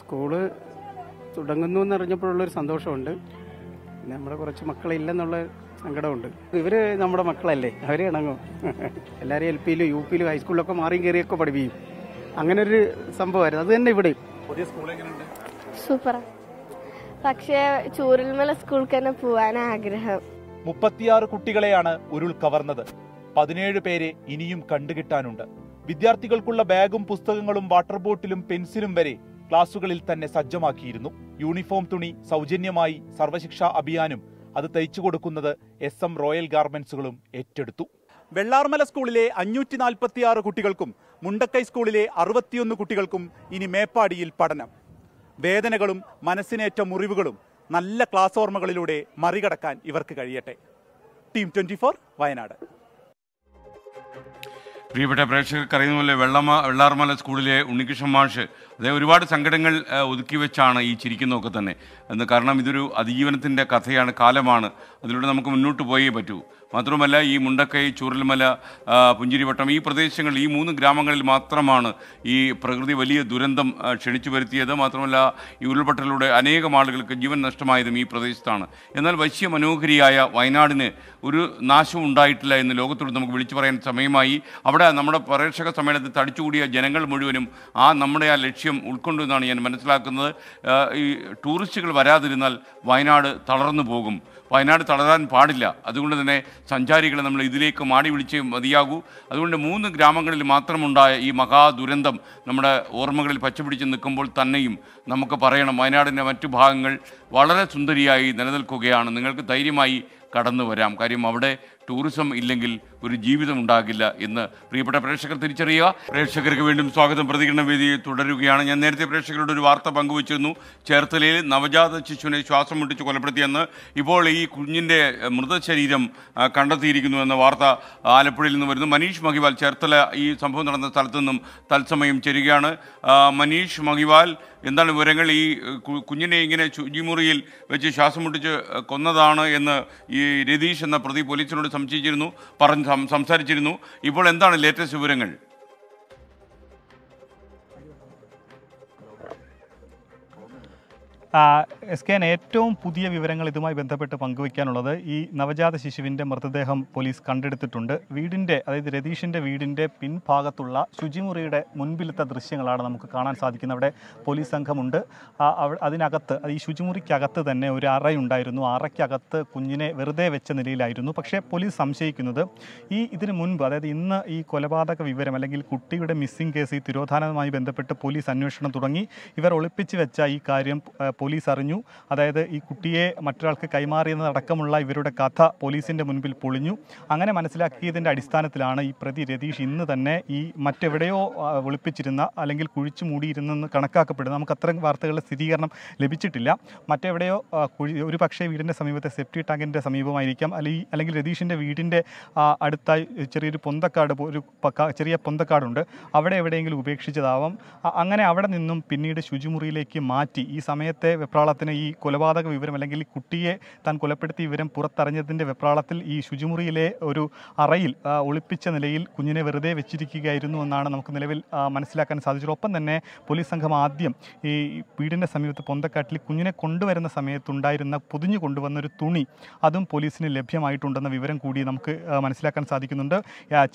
സ്കൂള് തുടങ്ങുന്നു എന്നറിഞ്ഞപ്പോഴുള്ളൊരു സന്തോഷമുണ്ട് പിന്നെ നമ്മുടെ കുറച്ച് മക്കളില്ലെന്നുള്ള സങ്കടമുണ്ട് ഇവര് നമ്മുടെ മക്കളല്ലേ അവരെ ഇണങ്ങും എല്ലാവരും എൽ പിയിലും യു പിയിലും ഹൈസ്കൂളിലൊക്കെ മാറിയും കയറിയൊക്കെ പഠിപ്പിക്കും അങ്ങനെ ഒരു സംഭവമായിരുന്നു അത് തന്നെ ഇവിടെയും സൂപ്പർ പക്ഷേ ചൂരൽമല സ്കൂളിൽ തന്നെ പോവാൻ ആഗ്രഹം മുപ്പത്തിയാറ് കുട്ടികളെയാണ് ഉരുൾ കവർന്നത് പതിനേഴ് പേരെ ഇനിയും കണ്ടുകിട്ടാനുണ്ട് വിദ്യാർത്ഥികൾക്കുള്ള ബാഗും പുസ്തകങ്ങളും വാട്ടർ ബോട്ടിലും പെൻസിലും വരെ ക്ലാസുകളിൽ തന്നെ സജ്ജമാക്കിയിരുന്നു യൂണിഫോം തുണി സൗജന്യമായി സർവശിക്ഷാ അഭിയാനും അത് തയ്ച്ചു കൊടുക്കുന്നത് എസ് എം റോയൽ ഗാർമെന്റ്സുകളും ഏറ്റെടുത്തു വെള്ളാർമല സ്കൂളിലെ അഞ്ഞൂറ്റി നാൽപ്പത്തിയാറ് കുട്ടികൾക്കും മുണ്ടക്കൈ സ്കൂളിലെ അറുപത്തിയൊന്ന് കുട്ടികൾക്കും ഇനി മേപ്പാടിയിൽ പഠനം വേദനകളും മനസ്സിനേറ്റ മുറിവുകളും നല്ല ക്ലാസ് ഓർമ്മകളിലൂടെ മറികടക്കാൻ ഇവർക്ക് കഴിയട്ടെ ടീം ട്വന്റി ഫോർ വയനാട് പ്രിയപ്പെട്ട പ്രേക്ഷകർക്ക് അറിയുന്ന പോലെ വെള്ളമ വെള്ളാർമല സ്കൂളിലെ ഉണ്ണികൃഷ്ണൻ മാഷ് അദ്ദേഹം ഒരുപാട് സങ്കടങ്ങൾ ഒതുക്കി വെച്ചാണ് ഈ ചിരിക്കുന്നതൊക്കെ തന്നെ എന്ന് കാരണം ഇതൊരു അതിജീവനത്തിൻ്റെ കഥയാണ് കാലമാണ് അതിലൂടെ നമുക്ക് മുന്നോട്ട് പോയേ പറ്റൂ മാത്രമല്ല ഈ മുണ്ടക്കൈ ചൂരൽമല പുഞ്ചിരിവട്ടം ഈ പ്രദേശങ്ങൾ ഈ മൂന്ന് ഗ്രാമങ്ങളിൽ മാത്രമാണ് ഈ പ്രകൃതി വലിയ ദുരന്തം ക്ഷണിച്ചു വരുത്തിയത് മാത്രമല്ല ഈ ഉരുൾപൊട്ടലിലൂടെ അനേകം ആളുകൾക്ക് ജീവൻ നഷ്ടമായതും ഈ പ്രദേശത്താണ് എന്നാൽ വശ്യ മനോഹരിയായ വയനാടിന് ഒരു നാശവും ഉണ്ടായിട്ടില്ല എന്ന് ലോകത്തോട് നമുക്ക് വിളിച്ചു പറയാൻ സമയമായി അവിടെ നമ്മുടെ പ്രേക്ഷക സമ്മേളനത്തിൽ തടിച്ചുകൂടിയ ജനങ്ങൾ മുഴുവനും ആ നമ്മുടെ ആ ലക്ഷ്യം ആവശ്യം ഉൾക്കൊണ്ടു എന്നാണ് ഞാൻ മനസ്സിലാക്കുന്നത് ഈ ടൂറിസ്റ്റുകൾ വരാതിരുന്നാൽ വയനാട് തളർന്നു പോകും വയനാട് തളരാൻ പാടില്ല അതുകൊണ്ട് തന്നെ സഞ്ചാരികളെ നമ്മൾ ഇതിലേക്ക് മാടി വിളിച്ച് മതിയാകൂ അതുകൊണ്ട് മൂന്ന് ഗ്രാമങ്ങളിൽ മാത്രമുണ്ടായ ഈ മഹാദുരന്തം നമ്മുടെ ഓർമ്മകളിൽ പച്ചപിടിച്ച് നിൽക്കുമ്പോൾ തന്നെയും നമുക്ക് പറയണം വയനാടിൻ്റെ മറ്റു ഭാഗങ്ങൾ വളരെ സുന്ദരിയായി നിലനിൽക്കുകയാണ് നിങ്ങൾക്ക് ധൈര്യമായി കടന്നു വരാം കാര്യം അവിടെ ടൂറിസം ഇല്ലെങ്കിൽ ഒരു ജീവിതം ഉണ്ടാകില്ല എന്ന് പ്രിയപ്പെട്ട പ്രേക്ഷകർ തിരിച്ചറിയുക പ്രേക്ഷകർക്ക് വീണ്ടും സ്വാഗതം പ്രതികരണ വേദി തുടരുകയാണ് ഞാൻ നേരത്തെ പ്രേക്ഷകരോട് ഒരു വാർത്ത പങ്കുവച്ചിരുന്നു ചേർത്തലയിൽ നവജാത ശിശുവിനെ ശ്വാസം മുട്ടിച്ച് കൊലപ്പെടുത്തിയെന്ന് ഇപ്പോൾ ഈ കുഞ്ഞിൻ്റെ മൃതശരീരം കണ്ടെത്തിയിരിക്കുന്നു എന്ന വാർത്ത ആലപ്പുഴയിൽ നിന്ന് വരുന്നു മനീഷ് മഹിവാൽ ചേർത്തല ഈ സംഭവം നടന്ന സ്ഥലത്തു നിന്നും തത്സമയം ചെരുകയാണ് മനീഷ് മഹിവാൽ എന്താണ് വിവരങ്ങൾ ഈ കുഞ്ഞിനെ ഇങ്ങനെ ശുചിമുറിയിൽ വെച്ച് ശ്വാസം മുട്ടിച്ച് കൊന്നതാണ് എന്ന് ഈ രതീഷ് എന്ന പ്രതി പോലീസിനോട് സംശയിച്ചിരുന്നു പറഞ്ഞ് സംസാരിച്ചിരുന്നു ഇപ്പോൾ എന്താണ് ലേറ്റസ്റ്റ് വിവരങ്ങൾ എസ് കെ ഏറ്റവും പുതിയ വിവരങ്ങൾ ഇതുമായി ബന്ധപ്പെട്ട് പങ്കുവയ്ക്കാനുള്ളത് ഈ നവജാത ശിശുവിൻ്റെ മൃതദേഹം പോലീസ് കണ്ടെടുത്തിട്ടുണ്ട് വീടിൻ്റെ അതായത് രതീഷിൻ്റെ വീടിൻ്റെ പിൻഭാഗത്തുള്ള ശുചിമുറിയുടെ മുൻപിലത്തെ ദൃശ്യങ്ങളാണ് നമുക്ക് കാണാൻ സാധിക്കുന്നത് അവിടെ പോലീസ് സംഘമുണ്ട് അതിനകത്ത് ഈ ശുചിമുറിക്കകത്ത് തന്നെ ഒരു അറയുണ്ടായിരുന്നു അറയ്ക്കകത്ത് കുഞ്ഞിനെ വെറുതെ വെച്ച നിലയിലായിരുന്നു പക്ഷേ പോലീസ് സംശയിക്കുന്നത് ഈ ഇതിനു മുൻപ് അതായത് ഇന്ന് ഈ കൊലപാതക വിവരം അല്ലെങ്കിൽ കുട്ടിയുടെ മിസ്സിംഗ് കേസ് ഈ തിരോധാനവുമായി ബന്ധപ്പെട്ട് പോലീസ് അന്വേഷണം തുടങ്ങി ഇവർ ഒളിപ്പിച്ച് വെച്ച ഈ കാര്യം പോലീസ് അറിഞ്ഞു അതായത് ഈ കുട്ടിയെ മറ്റൊരാൾക്ക് കൈമാറിയെന്നതടക്കമുള്ള ഇവരുടെ കഥ പോലീസിൻ്റെ മുൻപിൽ പൊളിഞ്ഞു അങ്ങനെ മനസ്സിലാക്കിയതിൻ്റെ അടിസ്ഥാനത്തിലാണ് ഈ പ്രതി രതീഷ് ഇന്ന് തന്നെ ഈ മറ്റെവിടെയോ ഒളിപ്പിച്ചിരുന്ന അല്ലെങ്കിൽ കുഴിച്ചു മൂടിയിരുന്നെന്ന് കണക്കാക്കപ്പെടുന്നു നമുക്ക് അത്തരം വാർത്തകളുടെ സ്ഥിരീകരണം ലഭിച്ചിട്ടില്ല മറ്റെവിടെയോ കുഴി ഒരു പക്ഷേ വീടിൻ്റെ സമീപത്തെ സെഫ്റ്റി ടാങ്കിൻ്റെ സമീപമായിരിക്കാം അല്ലെങ്കിൽ അല്ലെങ്കിൽ രതീഷിൻ്റെ വീടിൻ്റെ അടുത്തായി ചെറിയൊരു പൊന്തക്കാട് ഒരു ചെറിയ പൊന്തക്കാടുണ്ട് അവിടെ എവിടെയെങ്കിലും ഉപേക്ഷിച്ചതാവാം അങ്ങനെ അവിടെ നിന്നും പിന്നീട് ശുചിമുറിയിലേക്ക് മാറ്റി ഈ സമയത്തെ നേരത്തെ വെപ്രാളത്തിന് ഈ കൊലപാതക വിവരം അല്ലെങ്കിൽ കുട്ടിയെ താൻ കൊലപ്പെടുത്തിയ വിവരം പുറത്തറിഞ്ഞതിൻ്റെ വെപ്രാളത്തിൽ ഈ ശുചിമുറിയിലെ ഒരു അറയിൽ ഒളിപ്പിച്ച നിലയിൽ കുഞ്ഞിനെ വെറുതെ വെച്ചിരിക്കുകയായിരുന്നു എന്നാണ് നമുക്ക് നിലവിൽ മനസ്സിലാക്കാൻ സാധിച്ചത് ഒപ്പം തന്നെ പോലീസ് സംഘം ആദ്യം ഈ വീടിൻ്റെ സമീപത്ത് പൊന്തക്കാട്ടിൽ കുഞ്ഞിനെ കൊണ്ടുവരുന്ന സമയത്തുണ്ടായിരുന്ന പൊതിഞ്ഞു കൊണ്ടുവന്ന ഒരു തുണി അതും പോലീസിന് ലഭ്യമായിട്ടുണ്ടെന്ന വിവരം കൂടി നമുക്ക് മനസ്സിലാക്കാൻ സാധിക്കുന്നുണ്ട്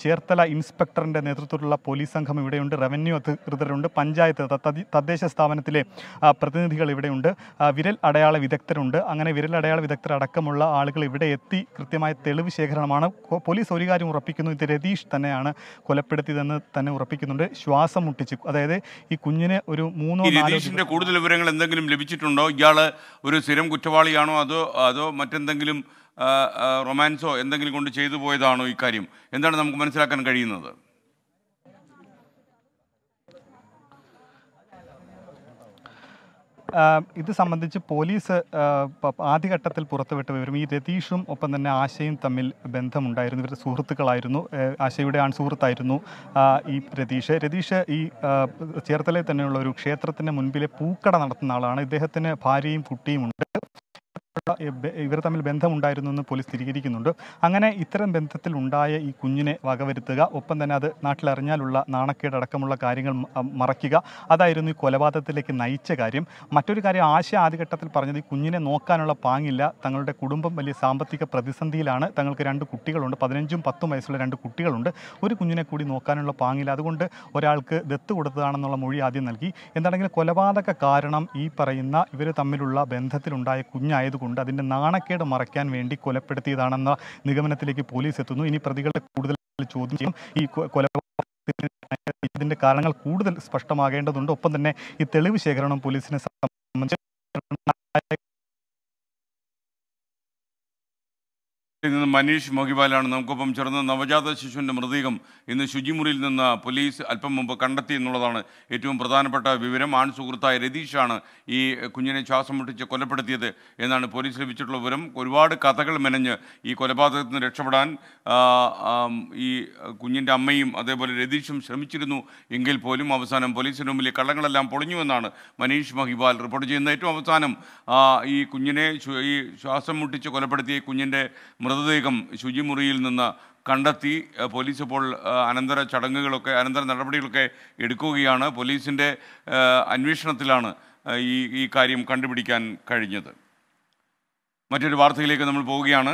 ചേർത്തല ഇൻസ്പെക്ടറിൻ്റെ നേതൃത്വത്തിലുള്ള പോലീസ് സംഘം ഇവിടെയുണ്ട് റവന്യൂ അധികൃതരുണ്ട് പഞ്ചായത്ത് തദ്ദേശ സ്ഥാപനത്തിലെ പ്രതിനിധികൾ ഇവിടെയുണ്ട് ഉണ്ട് വിരൽ അടയാള വിദഗ്ധരുണ്ട് അങ്ങനെ വിരൽ അടയാള വിദഗ്ധർ അടക്കമുള്ള ആളുകൾ ഇവിടെ എത്തി കൃത്യമായ തെളിവ് ശേഖരണമാണ് പോലീസ് ഒരു കാര്യം ഉറപ്പിക്കുന്നു ഇത് രതീഷ് തന്നെയാണ് കൊലപ്പെടുത്തിയതെന്ന് തന്നെ ഉറപ്പിക്കുന്നുണ്ട് ശ്വാസം മുട്ടിച്ചു അതായത് ഈ കുഞ്ഞിന് ഒരു മൂന്നോ രതീഷിന്റെ കൂടുതൽ വിവരങ്ങൾ എന്തെങ്കിലും ലഭിച്ചിട്ടുണ്ടോ ഇയാള് ഒരു സ്ഥിരം കുറ്റവാളിയാണോ അതോ അതോ മറ്റെന്തെങ്കിലും റൊമാൻസോ എന്തെങ്കിലും കൊണ്ട് ചെയ്തു പോയതാണോ ഇക്കാര്യം എന്താണ് നമുക്ക് മനസ്സിലാക്കാൻ കഴിയുന്നത് ഇത് സംബന്ധിച്ച് പോലീസ് ആദ്യഘട്ടത്തിൽ പുറത്തുവിട്ട വിവരം ഈ രതീഷും ഒപ്പം തന്നെ ആശയും തമ്മിൽ ബന്ധമുണ്ടായിരുന്നു ഇവരുടെ സുഹൃത്തുക്കളായിരുന്നു ആശയുടെ ആൺ സുഹൃത്തായിരുന്നു ഈ രതീഷ് രതീഷ് ഈ ചേർത്തലയിൽ തന്നെയുള്ള ഒരു ക്ഷേത്രത്തിന് മുൻപിലെ പൂക്കട നടത്തുന്ന ആളാണ് ഇദ്ദേഹത്തിന് ഭാര്യയും കുട്ടിയും ഉണ്ട് ഇവർ തമ്മിൽ ബന്ധമുണ്ടായിരുന്നു എന്ന് പോലീസ് സ്ഥിരീകരിക്കുന്നുണ്ട് അങ്ങനെ ഇത്തരം ബന്ധത്തിൽ ഉണ്ടായ ഈ കുഞ്ഞിനെ വകവരുത്തുക ഒപ്പം തന്നെ അത് നാട്ടിലറിഞ്ഞാലുള്ള നാണക്കേടക്കമുള്ള കാര്യങ്ങൾ മറയ്ക്കുക അതായിരുന്നു ഈ കൊലപാതകത്തിലേക്ക് നയിച്ച കാര്യം മറ്റൊരു കാര്യം ആശ ആദ്യഘട്ടത്തിൽ പറഞ്ഞത് ഈ കുഞ്ഞിനെ നോക്കാനുള്ള പാങ്ങില്ല തങ്ങളുടെ കുടുംബം വലിയ സാമ്പത്തിക പ്രതിസന്ധിയിലാണ് തങ്ങൾക്ക് രണ്ട് കുട്ടികളുണ്ട് പതിനഞ്ചും പത്തും വയസ്സുള്ള രണ്ട് കുട്ടികളുണ്ട് ഒരു കുഞ്ഞിനെ കൂടി നോക്കാനുള്ള പാങ്ങില്ല അതുകൊണ്ട് ഒരാൾക്ക് ദത്ത് കൊടുത്തതാണെന്നുള്ള മൊഴി ആദ്യം നൽകി എന്താണെങ്കിൽ കൊലപാതക കാരണം ഈ പറയുന്ന ഇവർ തമ്മിലുള്ള ബന്ധത്തിലുണ്ടായ കുഞ്ഞായതുകൊണ്ട് കൊണ്ട് അതിൻ്റെ നാണക്കേട് മറയ്ക്കാൻ വേണ്ടി കൊലപ്പെടുത്തിയതാണെന്ന നിഗമനത്തിലേക്ക് പോലീസ് എത്തുന്നു ഇനി പ്രതികളെ കൂടുതൽ ചോദ്യം ചെയ്യും ഈ കൊല ഇതിൻ്റെ കാരണങ്ങൾ കൂടുതൽ സ്പഷ്ടമാകേണ്ടതുണ്ട് ഒപ്പം തന്നെ ഈ തെളിവ് ശേഖരണം പോലീസിനെ സംബന്ധിച്ച് നിന്ന് മനീഷ് മോഹിബാലാണ് നമുക്കൊപ്പം ചേർന്ന നവജാത ശിശുവിൻ്റെ മൃതദേഹം ഇന്ന് ശുചിമുറിയിൽ നിന്ന് പോലീസ് അല്പം മുമ്പ് കണ്ടെത്തി എന്നുള്ളതാണ് ഏറ്റവും പ്രധാനപ്പെട്ട വിവരം ആൺ സുഹൃത്തായ രതീഷാണ് ഈ കുഞ്ഞിനെ ശ്വാസം മുട്ടിച്ച് കൊലപ്പെടുത്തിയത് എന്നാണ് പോലീസ് ലഭിച്ചിട്ടുള്ള വിവരം ഒരുപാട് കഥകൾ മെനഞ്ഞ് ഈ കൊലപാതകത്തിൽ നിന്ന് രക്ഷപ്പെടാൻ ഈ കുഞ്ഞിൻ്റെ അമ്മയും അതേപോലെ രതീഷും ശ്രമിച്ചിരുന്നു എങ്കിൽ പോലും അവസാനം പോലീസിന് മുമ്പിൽ കള്ളങ്ങളെല്ലാം പൊളിഞ്ഞുവെന്നാണ് മനീഷ് മഹിബാൽ റിപ്പോർട്ട് ചെയ്യുന്ന ഏറ്റവും അവസാനം ഈ കുഞ്ഞിനെ ഈ ശ്വാസം മുട്ടിച്ച് കൊലപ്പെടുത്തിയ കുഞ്ഞിൻ്റെ മൃത മൃതദേഹം ശുചിമുറിയിൽ നിന്ന് കണ്ടെത്തി പോലീസ് ഇപ്പോൾ അനന്തര ചടങ്ങുകളൊക്കെ അനന്തര നടപടികളൊക്കെ എടുക്കുകയാണ് പോലീസിൻ്റെ അന്വേഷണത്തിലാണ് ഈ ഈ കാര്യം കണ്ടുപിടിക്കാൻ കഴിഞ്ഞത് മറ്റൊരു വാർത്തയിലേക്ക് നമ്മൾ പോവുകയാണ്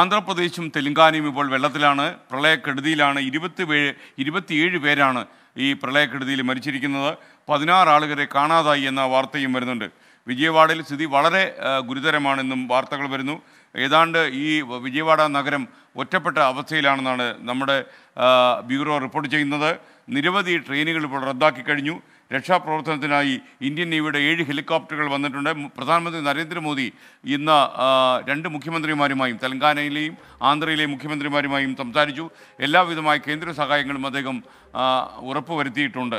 ആന്ധ്രാപ്രദേശും തെലങ്കാനയും ഇപ്പോൾ വെള്ളത്തിലാണ് പ്രളയക്കെടുതിയിലാണ് ഇരുപത്തി പേര് ഇരുപത്തിയേഴ് പേരാണ് ഈ പ്രളയക്കെടുതിയിൽ മരിച്ചിരിക്കുന്നത് പതിനാറ് ആളുകളെ കാണാതായി എന്ന വാർത്തയും വരുന്നുണ്ട് വിജയവാഡയിൽ സ്ഥിതി വളരെ ഗുരുതരമാണെന്നും വാർത്തകൾ വരുന്നു ഏതാണ്ട് ഈ വിജയവാഡ നഗരം ഒറ്റപ്പെട്ട അവസ്ഥയിലാണെന്നാണ് നമ്മുടെ ബ്യൂറോ റിപ്പോർട്ട് ചെയ്യുന്നത് നിരവധി ട്രെയിനുകൾ ഇപ്പോൾ റദ്ദാക്കി കഴിഞ്ഞു രക്ഷാപ്രവർത്തനത്തിനായി ഇന്ത്യൻ നേവിയുടെ ഏഴ് ഹെലികോപ്റ്ററുകൾ വന്നിട്ടുണ്ട് പ്രധാനമന്ത്രി നരേന്ദ്രമോദി ഇന്ന് രണ്ട് മുഖ്യമന്ത്രിമാരുമായും തെലങ്കാനയിലെയും ആന്ധ്രയിലെയും മുഖ്യമന്ത്രിമാരുമായും സംസാരിച്ചു എല്ലാവിധമായ കേന്ദ്ര സഹായങ്ങളും അദ്ദേഹം ഉറപ്പുവരുത്തിയിട്ടുണ്ട്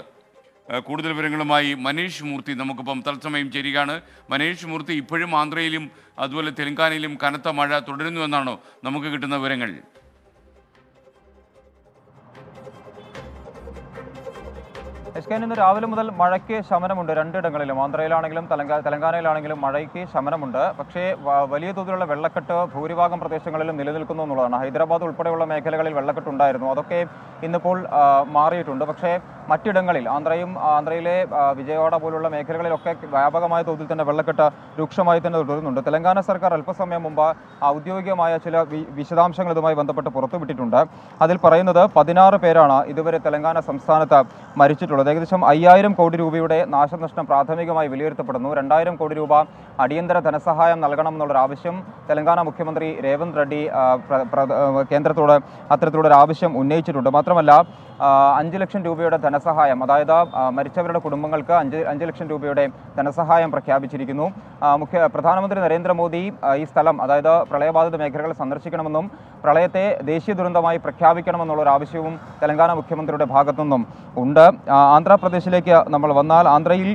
കൂടുതൽ വിവരങ്ങളുമായി മനീഷ് മൂർത്തി നമുക്കിപ്പം തത്സമയം ചേരുകയാണ് മനീഷ് മൂർത്തി ഇപ്പോഴും ആന്ധ്രയിലും അതുപോലെ തെലങ്കാനയിലും കനത്ത മഴ തുടരുന്നുവെന്നാണോ നമുക്ക് കിട്ടുന്ന വിവരങ്ങൾ എസ് കെ ഇന്ന് രാവിലെ മുതൽ മഴയ്ക്ക് ശമനമുണ്ട് രണ്ടിടങ്ങളിലും ആന്ധ്രയിലാണെങ്കിലും തെലങ്കാനയിലാണെങ്കിലും മഴയ്ക്ക് ശമനമുണ്ട് പക്ഷേ വലിയ തോതിലുള്ള വെള്ളക്കെട്ട് ഭൂരിഭാഗം പ്രദേശങ്ങളിലും നിലനിൽക്കുന്നു എന്നുള്ളതാണ് ഹൈദരാബാദ് ഉൾപ്പെടെയുള്ള മേഖലകളിൽ വെള്ളക്കെട്ടുണ്ടായിരുന്നു അതൊക്കെ ഇന്നിപ്പോൾ മാറിയിട്ടുണ്ട് പക്ഷേ മറ്റിടങ്ങളിൽ ആന്ധ്രയും ആന്ധ്രയിലെ വിജയവാഡ പോലുള്ള മേഖലകളിലൊക്കെ വ്യാപകമായ തോതിൽ തന്നെ വെള്ളക്കെട്ട് രൂക്ഷമായി തന്നെ തുടരുന്നുണ്ട് തെലങ്കാന സർക്കാർ അല്പസമയം മുമ്പ് ഔദ്യോഗികമായ ചില വിശദാംശങ്ങൾ ഇതുമായി ബന്ധപ്പെട്ട് പുറത്തുവിട്ടിട്ടുണ്ട് അതിൽ പറയുന്നത് പതിനാറ് പേരാണ് ഇതുവരെ തെലങ്കാന സംസ്ഥാനത്ത് മരിച്ചിട്ടുള്ളത് അത് ഏകദേശം അയ്യായിരം കോടി രൂപയുടെ നാശനഷ്ടം പ്രാഥമികമായി വിലയിരുത്തപ്പെടുന്നു രണ്ടായിരം കോടി രൂപ അടിയന്തര ധനസഹായം എന്നുള്ള ആവശ്യം തെലങ്കാന മുഖ്യമന്ത്രി രേവന്ത് റെഡ്ഡി കേന്ദ്രത്തോട് അത്തരത്തിലുള്ളൊരു ആവശ്യം ഉന്നയിച്ചിട്ടുണ്ട് മാത്രമല്ല അഞ്ച് ലക്ഷം രൂപയുടെ ധനസഹായം അതായത് മരിച്ചവരുടെ കുടുംബങ്ങൾക്ക് അഞ്ച് അഞ്ച് ലക്ഷം രൂപയുടെ ധനസഹായം പ്രഖ്യാപിച്ചിരിക്കുന്നു മുഖ്യ പ്രധാനമന്ത്രി നരേന്ദ്രമോദി ഈ സ്ഥലം അതായത് പ്രളയബാധിത മേഖലകൾ സന്ദർശിക്കണമെന്നും പ്രളയത്തെ ദേശീയ ദുരന്തമായി ഒരു ആവശ്യവും തെലങ്കാന മുഖ്യമന്ത്രിയുടെ നിന്നും ഉണ്ട് ആന്ധ്രാപ്രദേശിലേക്ക് നമ്മൾ വന്നാൽ ആന്ധ്രയിൽ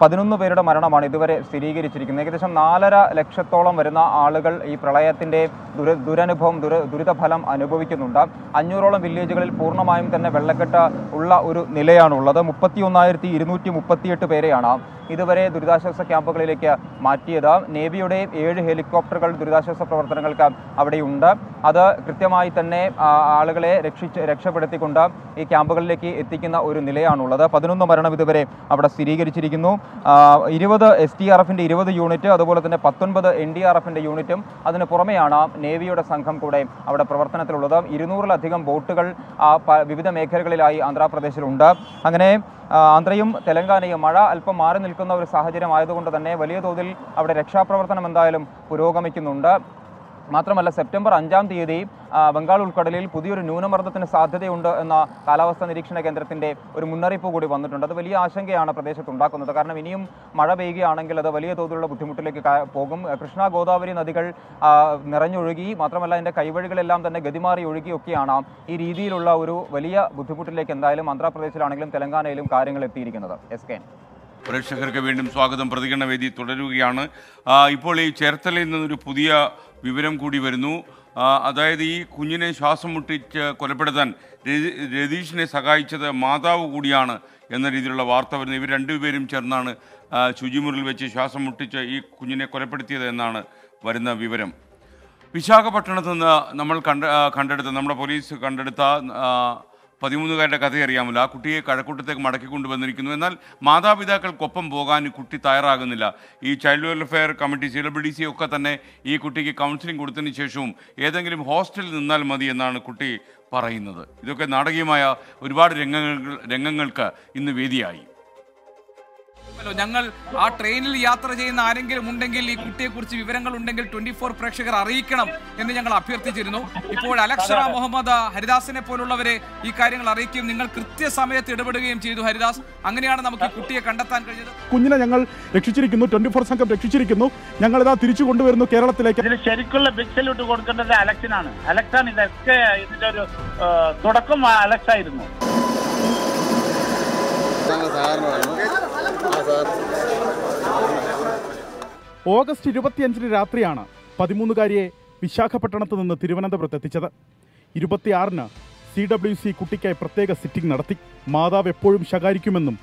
പതിനൊന്ന് പേരുടെ മരണമാണ് ഇതുവരെ സ്ഥിരീകരിച്ചിരിക്കുന്നത് ഏകദേശം നാലര ലക്ഷത്തോളം വരുന്ന ആളുകൾ ഈ പ്രളയത്തിൻ്റെ ദുര ദുരനുഭവം ദുര ദുരിതഫലം അനുഭവിക്കുന്നുണ്ട് അഞ്ഞൂറോളം വില്ലേജുകളിൽ പൂർണ്ണമായും തന്നെ വെള്ളക്കെട്ട് ഉള്ള ഒരു നിലയാണുള്ളത് മുപ്പത്തി ഒന്നായിരത്തി ഇരുന്നൂറ്റി മുപ്പത്തിയെട്ട് പേരെയാണ് ഇതുവരെ ദുരിതാശ്വാസ ക്യാമ്പുകളിലേക്ക് മാറ്റിയത് നേവിയുടെ ഏഴ് ഹെലികോപ്റ്ററുകൾ ദുരിതാശ്വാസ പ്രവർത്തനങ്ങൾക്ക് അവിടെയുണ്ട് അത് കൃത്യമായി തന്നെ ആളുകളെ രക്ഷിച്ച് രക്ഷപ്പെടുത്തിക്കൊണ്ട് ഈ ക്യാമ്പുകളിലേക്ക് എത്തിക്കുന്ന ഒരു നിലയാണുള്ളത് പതിനൊന്ന് മരണം ഇതുവരെ അവിടെ സ്ഥിരീകരിച്ചിരിക്കുന്നത് നൽകിയിരിക്കുന്നു ഇരുപത് എസ് ടി ആർ എഫിൻ്റെ ഇരുപത് യൂണിറ്റ് അതുപോലെ തന്നെ പത്തൊൻപത് എൻ ഡി ആർ എഫിൻ്റെ യൂണിറ്റും അതിന് പുറമെയാണ് നേവിയുടെ സംഘം കൂടെ അവിടെ പ്രവർത്തനത്തിലുള്ളത് ഇരുന്നൂറിലധികം ബോട്ടുകൾ വിവിധ മേഖലകളിലായി ആന്ധ്രാപ്രദേശിലുണ്ട് അങ്ങനെ ആന്ധ്രയും തെലങ്കാനയും മഴ അല്പം മാറി നിൽക്കുന്ന ഒരു സാഹചര്യം ആയതുകൊണ്ട് തന്നെ വലിയ തോതിൽ അവിടെ രക്ഷാപ്രവർത്തനം എന്തായാലും പുരോഗമിക്കുന്നുണ്ട് മാത്രമല്ല സെപ്റ്റംബർ അഞ്ചാം തീയതി ബംഗാൾ ഉൾക്കടലിൽ പുതിയൊരു ന്യൂനമർദ്ദത്തിന് സാധ്യതയുണ്ട് എന്ന കാലാവസ്ഥാ നിരീക്ഷണ കേന്ദ്രത്തിൻ്റെ ഒരു മുന്നറിയിപ്പ് കൂടി വന്നിട്ടുണ്ട് അത് വലിയ ആശങ്കയാണ് പ്രദേശത്ത് ഉണ്ടാക്കുന്നത് കാരണം ഇനിയും മഴ പെയ്യുകയാണെങ്കിൽ അത് വലിയ തോതിലുള്ള ബുദ്ധിമുട്ടിലേക്ക് പോകും കൃഷ്ണ ഗോദാവരി നദികൾ നിറഞ്ഞൊഴുകി മാത്രമല്ല അതിൻ്റെ കൈവഴികളെല്ലാം തന്നെ ഗതിമാറി ഒഴുകിയൊക്കെയാണ് ഈ രീതിയിലുള്ള ഒരു വലിയ ബുദ്ധിമുട്ടിലേക്ക് എന്തായാലും ആന്ധ്രാപ്രദേശിലാണെങ്കിലും തെലങ്കാനയിലും കാര്യങ്ങൾ എത്തിയിരിക്കുന്നത് എസ് കെ പ്രേക്ഷകർക്ക് വീണ്ടും സ്വാഗതം പ്രതികരണ വേദി തുടരുകയാണ് ഇപ്പോൾ ഈ ചേർത്തലയിൽ നിന്നൊരു പുതിയ വിവരം കൂടി വരുന്നു അതായത് ഈ കുഞ്ഞിനെ ശ്വാസം മുട്ടിച്ച് കൊലപ്പെടുത്താൻ രതീഷിനെ സഹായിച്ചത് മാതാവ് കൂടിയാണ് എന്ന രീതിയിലുള്ള വാർത്ത വരുന്നത് ഇവർ രണ്ടുപേരും ചേർന്നാണ് ശുചിമുറിയിൽ വെച്ച് ശ്വാസം മുട്ടിച്ച് ഈ കുഞ്ഞിനെ കൊലപ്പെടുത്തിയത് എന്നാണ് വരുന്ന വിവരം വിശാഖപട്ടണത്ത് നിന്ന് നമ്മൾ കണ്ട കണ്ടെടുത്ത നമ്മുടെ പോലീസ് കണ്ടെടുത്ത പതിമൂന്നുകാരുടെ കഥ അറിയാമല്ലോ ആ കുട്ടിയെ കഴക്കൂട്ടത്തേക്ക് മടക്കി കൊണ്ടുവന്നിരിക്കുന്നു എന്നാൽ മാതാപിതാക്കൾക്കൊപ്പം പോകാൻ കുട്ടി തയ്യാറാകുന്നില്ല ഈ child welfare committee C W D C ഒക്കെ തന്നെ ഈ കുട്ടിക്ക് കൗൺസിലിംഗ് കൊടുത്തതിന് ശേഷവും ഏതെങ്കിലും ഹോസ്റ്റലിൽ നിന്നാൽ മതി എന്നാണ് കുട്ടി പറയുന്നത് ഇതൊക്കെ നാടകീയമായ ഒരുപാട് രംഗങ്ങൾ രംഗങ്ങൾക്ക് ഇന്ന് വേദിയായി ഹലോ ഞങ്ങൾ ആ ട്രെയിനിൽ യാത്ര ചെയ്യുന്ന ആരെങ്കിലും ഉണ്ടെങ്കിൽ ഈ കുട്ടിയെക്കുറിച്ച് വിവരങ്ങൾ ഉണ്ടെങ്കിൽ ട്വന്റി ഫോർ പ്രേക്ഷകർ അറിയിക്കണം എന്ന് ഞങ്ങൾ അഭ്യർത്ഥിച്ചിരുന്നു ഇപ്പോൾ അലക്ഷറ മുഹമ്മദ് ഹരിദാസിനെ പോലുള്ളവരെ ഈ കാര്യങ്ങൾ അറിയിക്കുകയും നിങ്ങൾ കൃത്യസമയത്ത് ഇടപെടുകയും ചെയ്തു ഹരിദാസ് അങ്ങനെയാണ് നമുക്ക് ഈ കുട്ടിയെ കണ്ടെത്താൻ കഴിഞ്ഞത് കുഞ്ഞിനെ ഞങ്ങൾ രക്ഷിച്ചിരിക്കുന്നു ട്വന്റി ഫോർ സംഘം രക്ഷിച്ചിരിക്കുന്നു ഞങ്ങൾ ഇതാ തിരിച്ചു കൊണ്ടുവരുന്നു കേരളത്തിലേക്ക് ശരിക്കുള്ള ബിക്സലിട്ട് കൊടുക്കേണ്ടത് അലക്സിനാണ് അലക്ഷാണ് ഇതൊക്കെ ഇതിന്റെ ഒരു തുടക്കം അലക്സായിരുന്നു ആ ഓഗസ്റ്റ് ഇരുപത്തിയഞ്ചിന് രാത്രിയാണ് പതിമൂന്നുകാരിയെ വിശാഖപട്ടണത്ത് നിന്ന് തിരുവനന്തപുരത്ത് എത്തിച്ചത് ഇരുപത്തിയാറിന് സി ഡബ്ല്യു സി കുട്ടിക്കായി പ്രത്യേക സിറ്റിംഗ് നടത്തി മാതാവ് എപ്പോഴും ശകാരിക്കുമെന്നും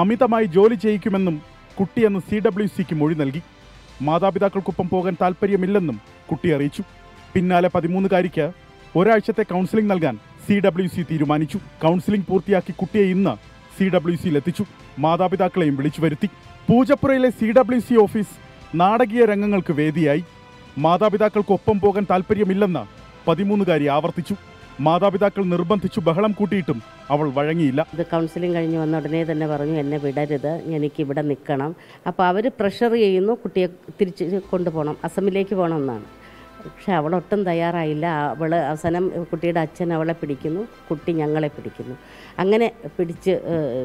അമിതമായി ജോലി ചെയ്യിക്കുമെന്നും കുട്ടിയെന്ന് സി ഡബ്ല്യു സിക്ക് മൊഴി നൽകി മാതാപിതാക്കൾക്കൊപ്പം പോകാൻ താല്പര്യമില്ലെന്നും കുട്ടി അറിയിച്ചു പിന്നാലെ പതിമൂന്നുകാരിക്ക് ഒരാഴ്ചത്തെ കൗൺസിലിംഗ് നൽകാൻ സി ഡബ്ല്യു സി തീരുമാനിച്ചു കൗൺസിലിംഗ് പൂർത്തിയാക്കി കുട്ടിയെ ഇന്ന് സി ഡബ്ല്യു എത്തിച്ചു മാതാപിതാക്കളെയും വിളിച്ചു വരുത്തി പൂജപ്പുറയിലെ സി ഡബ്ല്യു സി ഓഫീസ് നാടകീയ രംഗങ്ങൾക്ക് വേദിയായി മാതാപിതാക്കൾക്കൊപ്പം പോകാൻ താല്പര്യമില്ലെന്ന് പതിമൂന്നുകാരി ആവർത്തിച്ചു മാതാപിതാക്കൾ നിർബന്ധിച്ചു ബഹളം കൂട്ടിയിട്ടും അവൾ വഴങ്ങിയില്ല ഇത് കൗൺസിലിംഗ് കഴിഞ്ഞ് വന്ന ഉടനെ തന്നെ പറഞ്ഞു എന്നെ വിടരുത് എനിക്ക് ഇവിടെ നിൽക്കണം അപ്പോൾ അവർ പ്രഷർ ചെയ്യുന്നു കുട്ടിയെ തിരിച്ച് കൊണ്ടുപോകണം അസമിലേക്ക് പോകണം എന്നാണ് പക്ഷെ അവൾ ഒട്ടും തയ്യാറായില്ല അവൾ അവസാനം കുട്ടിയുടെ അച്ഛൻ അവളെ പിടിക്കുന്നു കുട്ടി ഞങ്ങളെ പിടിക്കുന്നു അങ്ങനെ പിടിച്ച്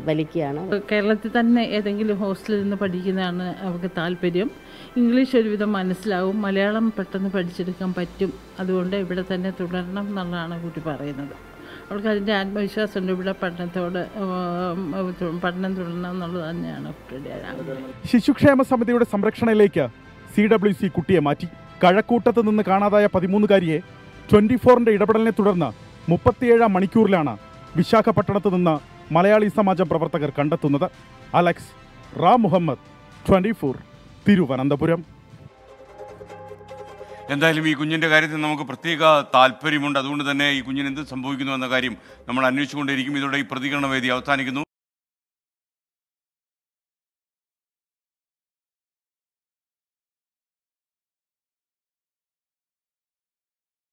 വലിക്കുകയാണ് കേരളത്തിൽ തന്നെ ഏതെങ്കിലും ഹോസ്റ്റലിൽ നിന്ന് പഠിക്കുന്നതാണ് അവൾക്ക് താല്പര്യം ഇംഗ്ലീഷ് ഒരുവിധം മനസ്സിലാവും മലയാളം പെട്ടെന്ന് പഠിച്ചെടുക്കാൻ പറ്റും അതുകൊണ്ട് ഇവിടെ തന്നെ തുടരണം എന്നുള്ളതാണ് കുട്ടി പറയുന്നത് അവൾക്ക് അതിൻ്റെ ആത്മവിശ്വാസമുണ്ട് ഇവിടെ പഠനത്തോട് പഠനം തുടരണം എന്നുള്ളത് തന്നെയാണ് കുട്ടിയുടെ ശിശുക്ഷേമ സമിതിയുടെ സംരക്ഷണയിലേക്ക് സി ഡബ്ല്യു സി കുട്ടിയെ മാറ്റി കഴക്കൂട്ടത്ത് നിന്ന് കാണാതായ പതിമൂന്നുകാരിയെ ട്വൻറ്റി ഫോറിൻ്റെ ഇടപെടലിനെ തുടർന്ന് മുപ്പത്തിയേഴാം മണിക്കൂറിലാണ് വിശാഖപട്ടണത്ത് നിന്ന് മലയാളി സമാജം പ്രവർത്തകർ കണ്ടെത്തുന്നത് Alex Ram Muhammad twenty four Thiruvananthapuram എന്തായാലും ഈ കുഞ്ഞിൻ്റെ കാര്യത്തിൽ നമുക്ക് പ്രത്യേക താല്പര്യമുണ്ട് അതുകൊണ്ട് തന്നെ ഈ കുഞ്ഞിന് എന്ത് സംഭവിക്കുന്നു എന്ന കാര്യം നമ്മൾ അന്വേഷിച്ചുകൊണ്ടിരിക്കും ഇതോടെ ഈ പ്രതികരണ വേദി അവസാനിക്കുന്നു